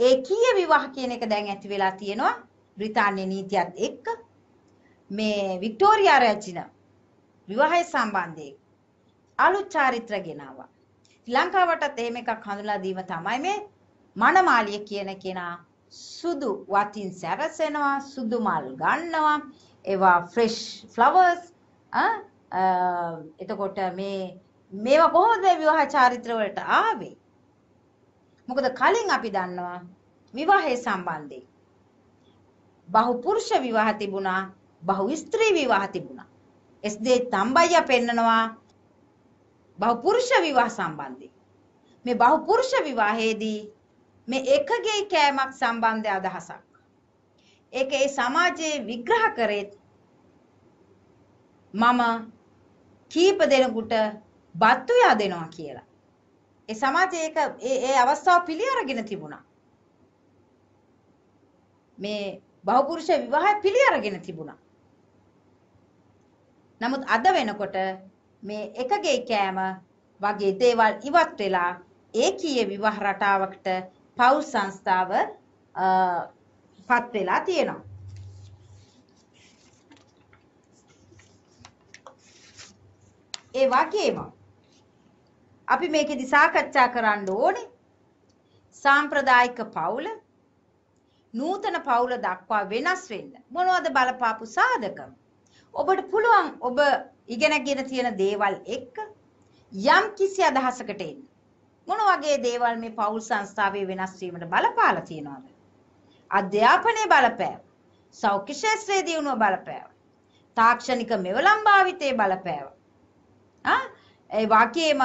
ඒ කීය විවාහ කියන එක දැන් ඇති වෙලා තියෙනවා බ්‍රිතාන්‍ය නීතියත් එක්ක. මේ වික්ටෝරියා රැජින විවාහය සම්බන්ධයෙන් අලුත් චාරිත්‍ර ගෙනාවා. ලංකාවටත් එහෙම එකක් හඳුලා දීම තමයි මේ මනමාලිය කියන කෙනා සුදු වතින් සැරසෙනවා සුදු මල් ගන්නවා ඒවා ෆ්‍රෙෂ් ෆ්ලවර්ස් එතකොට මේ මේවා කොහොමද විවාහ චාරිත්‍රවලට ආවේ මොකද කලින් අපි දන්නවා විවාහය සම්බන්ධයෙන් බහු පුරුෂ විවාහ තිබුණා බහු ස්ත්‍රී විවාහ තිබුණා SD තම්බයියා පෙන්නනවා බහු පුරුෂ විවාහ සම්බන්ධයෙන් මේ බහු පුරුෂ විවාහයේදී මේ එකගේ කෑමක් සම්බන්ධය අදහසක් ඒක ඒ සමාජයේ විග්‍රහ කරේ මම කීප දෙනෙකුට බත්තු යදෙනවා කියලා. ඒ සමාජයේ ඒක ඒ ඒ අවස්ථාව පිළි අරගෙන තිබුණා. මේ බහුපුරුෂ විවාහය පිළි අරගෙන තිබුණා. නමුත් අද වෙනකොට මේ එකගේ කෑම වගේ දේවල් ඉවත් වෙලා ඒකීය විවාහ රටාවකට පවුල් සංස්ථාව පත් වෙලා තියෙනවා. ඒ වගේම අපි මේකෙදි සාකච්ඡා කරන්න ඕනේ සාම්ප්‍රදායික පවුල නූතන පවුල දක්වා වෙනස් වෙන්න මොනවද බලපාපු සාධක ඔබට පුළුවන් ඔබ ඉගෙනගෙන තියෙන දේවල් එක්ක යම් කිසි අදහසකට එන්න මොන වගේ දේවල් මේ පවුල් සංස්ථාවේ වෙනස් වීමට බලපාලා තියෙනවද අධ්‍යාපනයේ බලපෑම, සෞඛ්‍ය ශාස්ත්‍රයේ දියුණුව බලපෑම, තාක්ෂණික මෙවලම් භාවිතයේ බලපෑම. ආ ඒ වාක්‍යයේම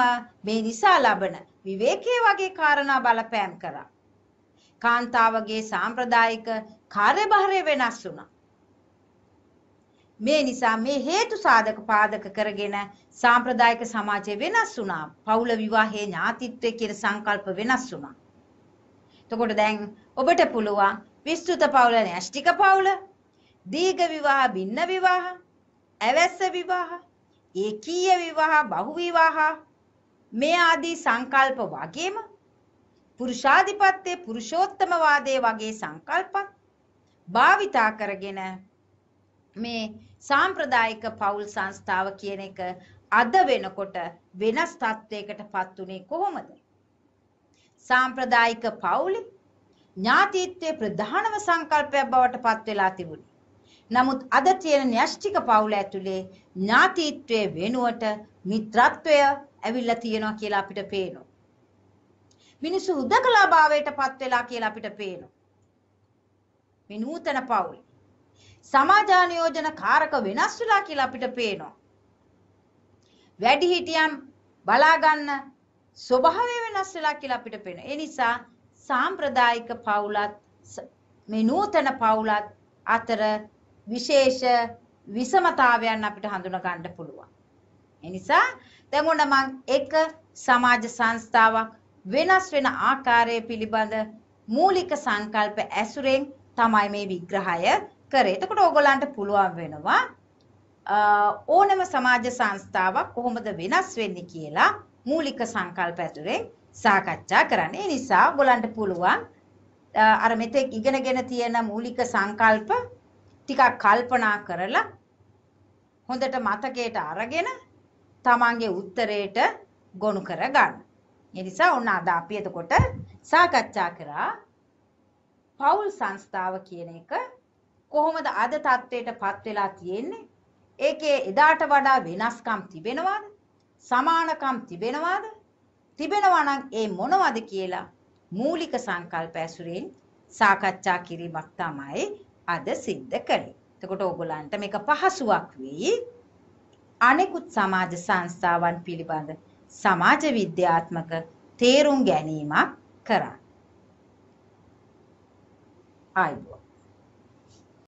මේ නිසා ලබන විවේකයේ වගේ කාරණා බලපෑම් කරා. කාන්තාවගේ සාම්ප්‍රදායික කාර්යභාරය වෙනස් වුණා. මේ නිසා මේ හේතු සාධක පාදක කරගෙන සාම්ප්‍රදායික සමාජය වෙනස් වුණා. පවුල විවාහයේ ඥාතිත්වය කියන සංකල්ප වෙනස් වුණා. එතකොට දැන් ඔබට පුළුවන් විස්තృత පවුල න්‍යෂ්ටික පවුල දීඝ විවාහ භින්න විවාහ ඇවැස්ස විවාහ ඒකීය විවාහ බහු විවාහ මේ ආදී සංකල්ප වගේම පුරුෂාධිපත්‍ය පුරුෂෝත්තම වාදයේ වගේ සංකල්පත් භාවිතා කරගෙන මේ සාම්ප්‍රදායික පවුල් සංස්ථාව කියන එක අද වෙනකොට වෙනස් තත්වයකටපත් උනේ කොහොමද? සාම්ප්‍රදායික පවුලේ ඥාතිත්වයේ ප්‍රධානම සංකල්පයක් බවට පත් වෙලා තිබුණි. නමුත් අද තියෙන න්‍යෂ්ටික පවුල ඇතුලේ ඥාතිත්වයේ වෙනුවට මිත්‍රත්වය ඇවිල්ලා තියෙනවා කියලා අපිට පේනවා. මිනිස්සු හුදකලාභාවයට පත් වෙලා කියලා අපිට පේනවා. මේ නූතන පවුල් සමාජානුයෝජන කාරක වෙනස් වෙලා කියලා අපිට පේනවා. වැඩිහිටියන් බලා ගන්න ස්වභාවය වෙනස් වෙලා කියලා අපිට පේනවා. ඒ නිසා සාම්ප්‍රදායික පවුලත් මේ නූතන පවුලත් අතර විශේෂ විෂමතාවයන් අපිට හඳුනා ගන්න පුළුවන්. ඒ නිසා දැන් ඔන්න මම එක සමාජ සංස්ථාවක් වෙනස් වෙන ආකාරය පිළිබඳ මූලික සංකල්ප ඇසුරෙන් තමයි මේ විග්‍රහය කරේ. එතකොට ඕගොල්ලන්ට පුළුවන් වෙනවා ඕනම සමාජ සංස්ථාවක් කොහොමද වෙනස් වෙන්නේ කියලා මූලික සංකල්ප ඇතුලෙන් සාකච්ඡා කරන්නේ. ඒ නිසා ඔයගලන්ට පුළුවන් අර මෙතෙක් ඉගෙනගෙන තියෙන මූලික සංකල්ප ටිකක් කල්පනා කරලා හොඳට මතකයට අරගෙන තමන්ගේ උත්තරයට ගොනු කර ගන්න. ඒ නිසා ඔන්න අද අපි එතකොට සාකච්ඡා කරා පවුල් සංස්ථාව කියන එක කොහොමද අද තත්ත්වයටපත් වෙලා තියෙන්නේ? ඒකේ එදාට වඩා වෙනස්කම් තිබෙනවද? සමානකම් තිබෙනවද? තිබෙනවා නම් ඒ මොනවද කියලා මූලික සංකල්ප ඇසුරෙන් සාකච්ඡා කිරීමක් තමයි අද සිද්ධ කළේ. එතකොට ඕගොල්ලන්ට මේක පහසුවක් වෙයි. අනෙකුත් සමාජ සංස්ථාවන් පිළිබඳ සමාජ විද්‍යාත්මක තේරුම් ගැනීමක් කරන්න. ආයිබෝ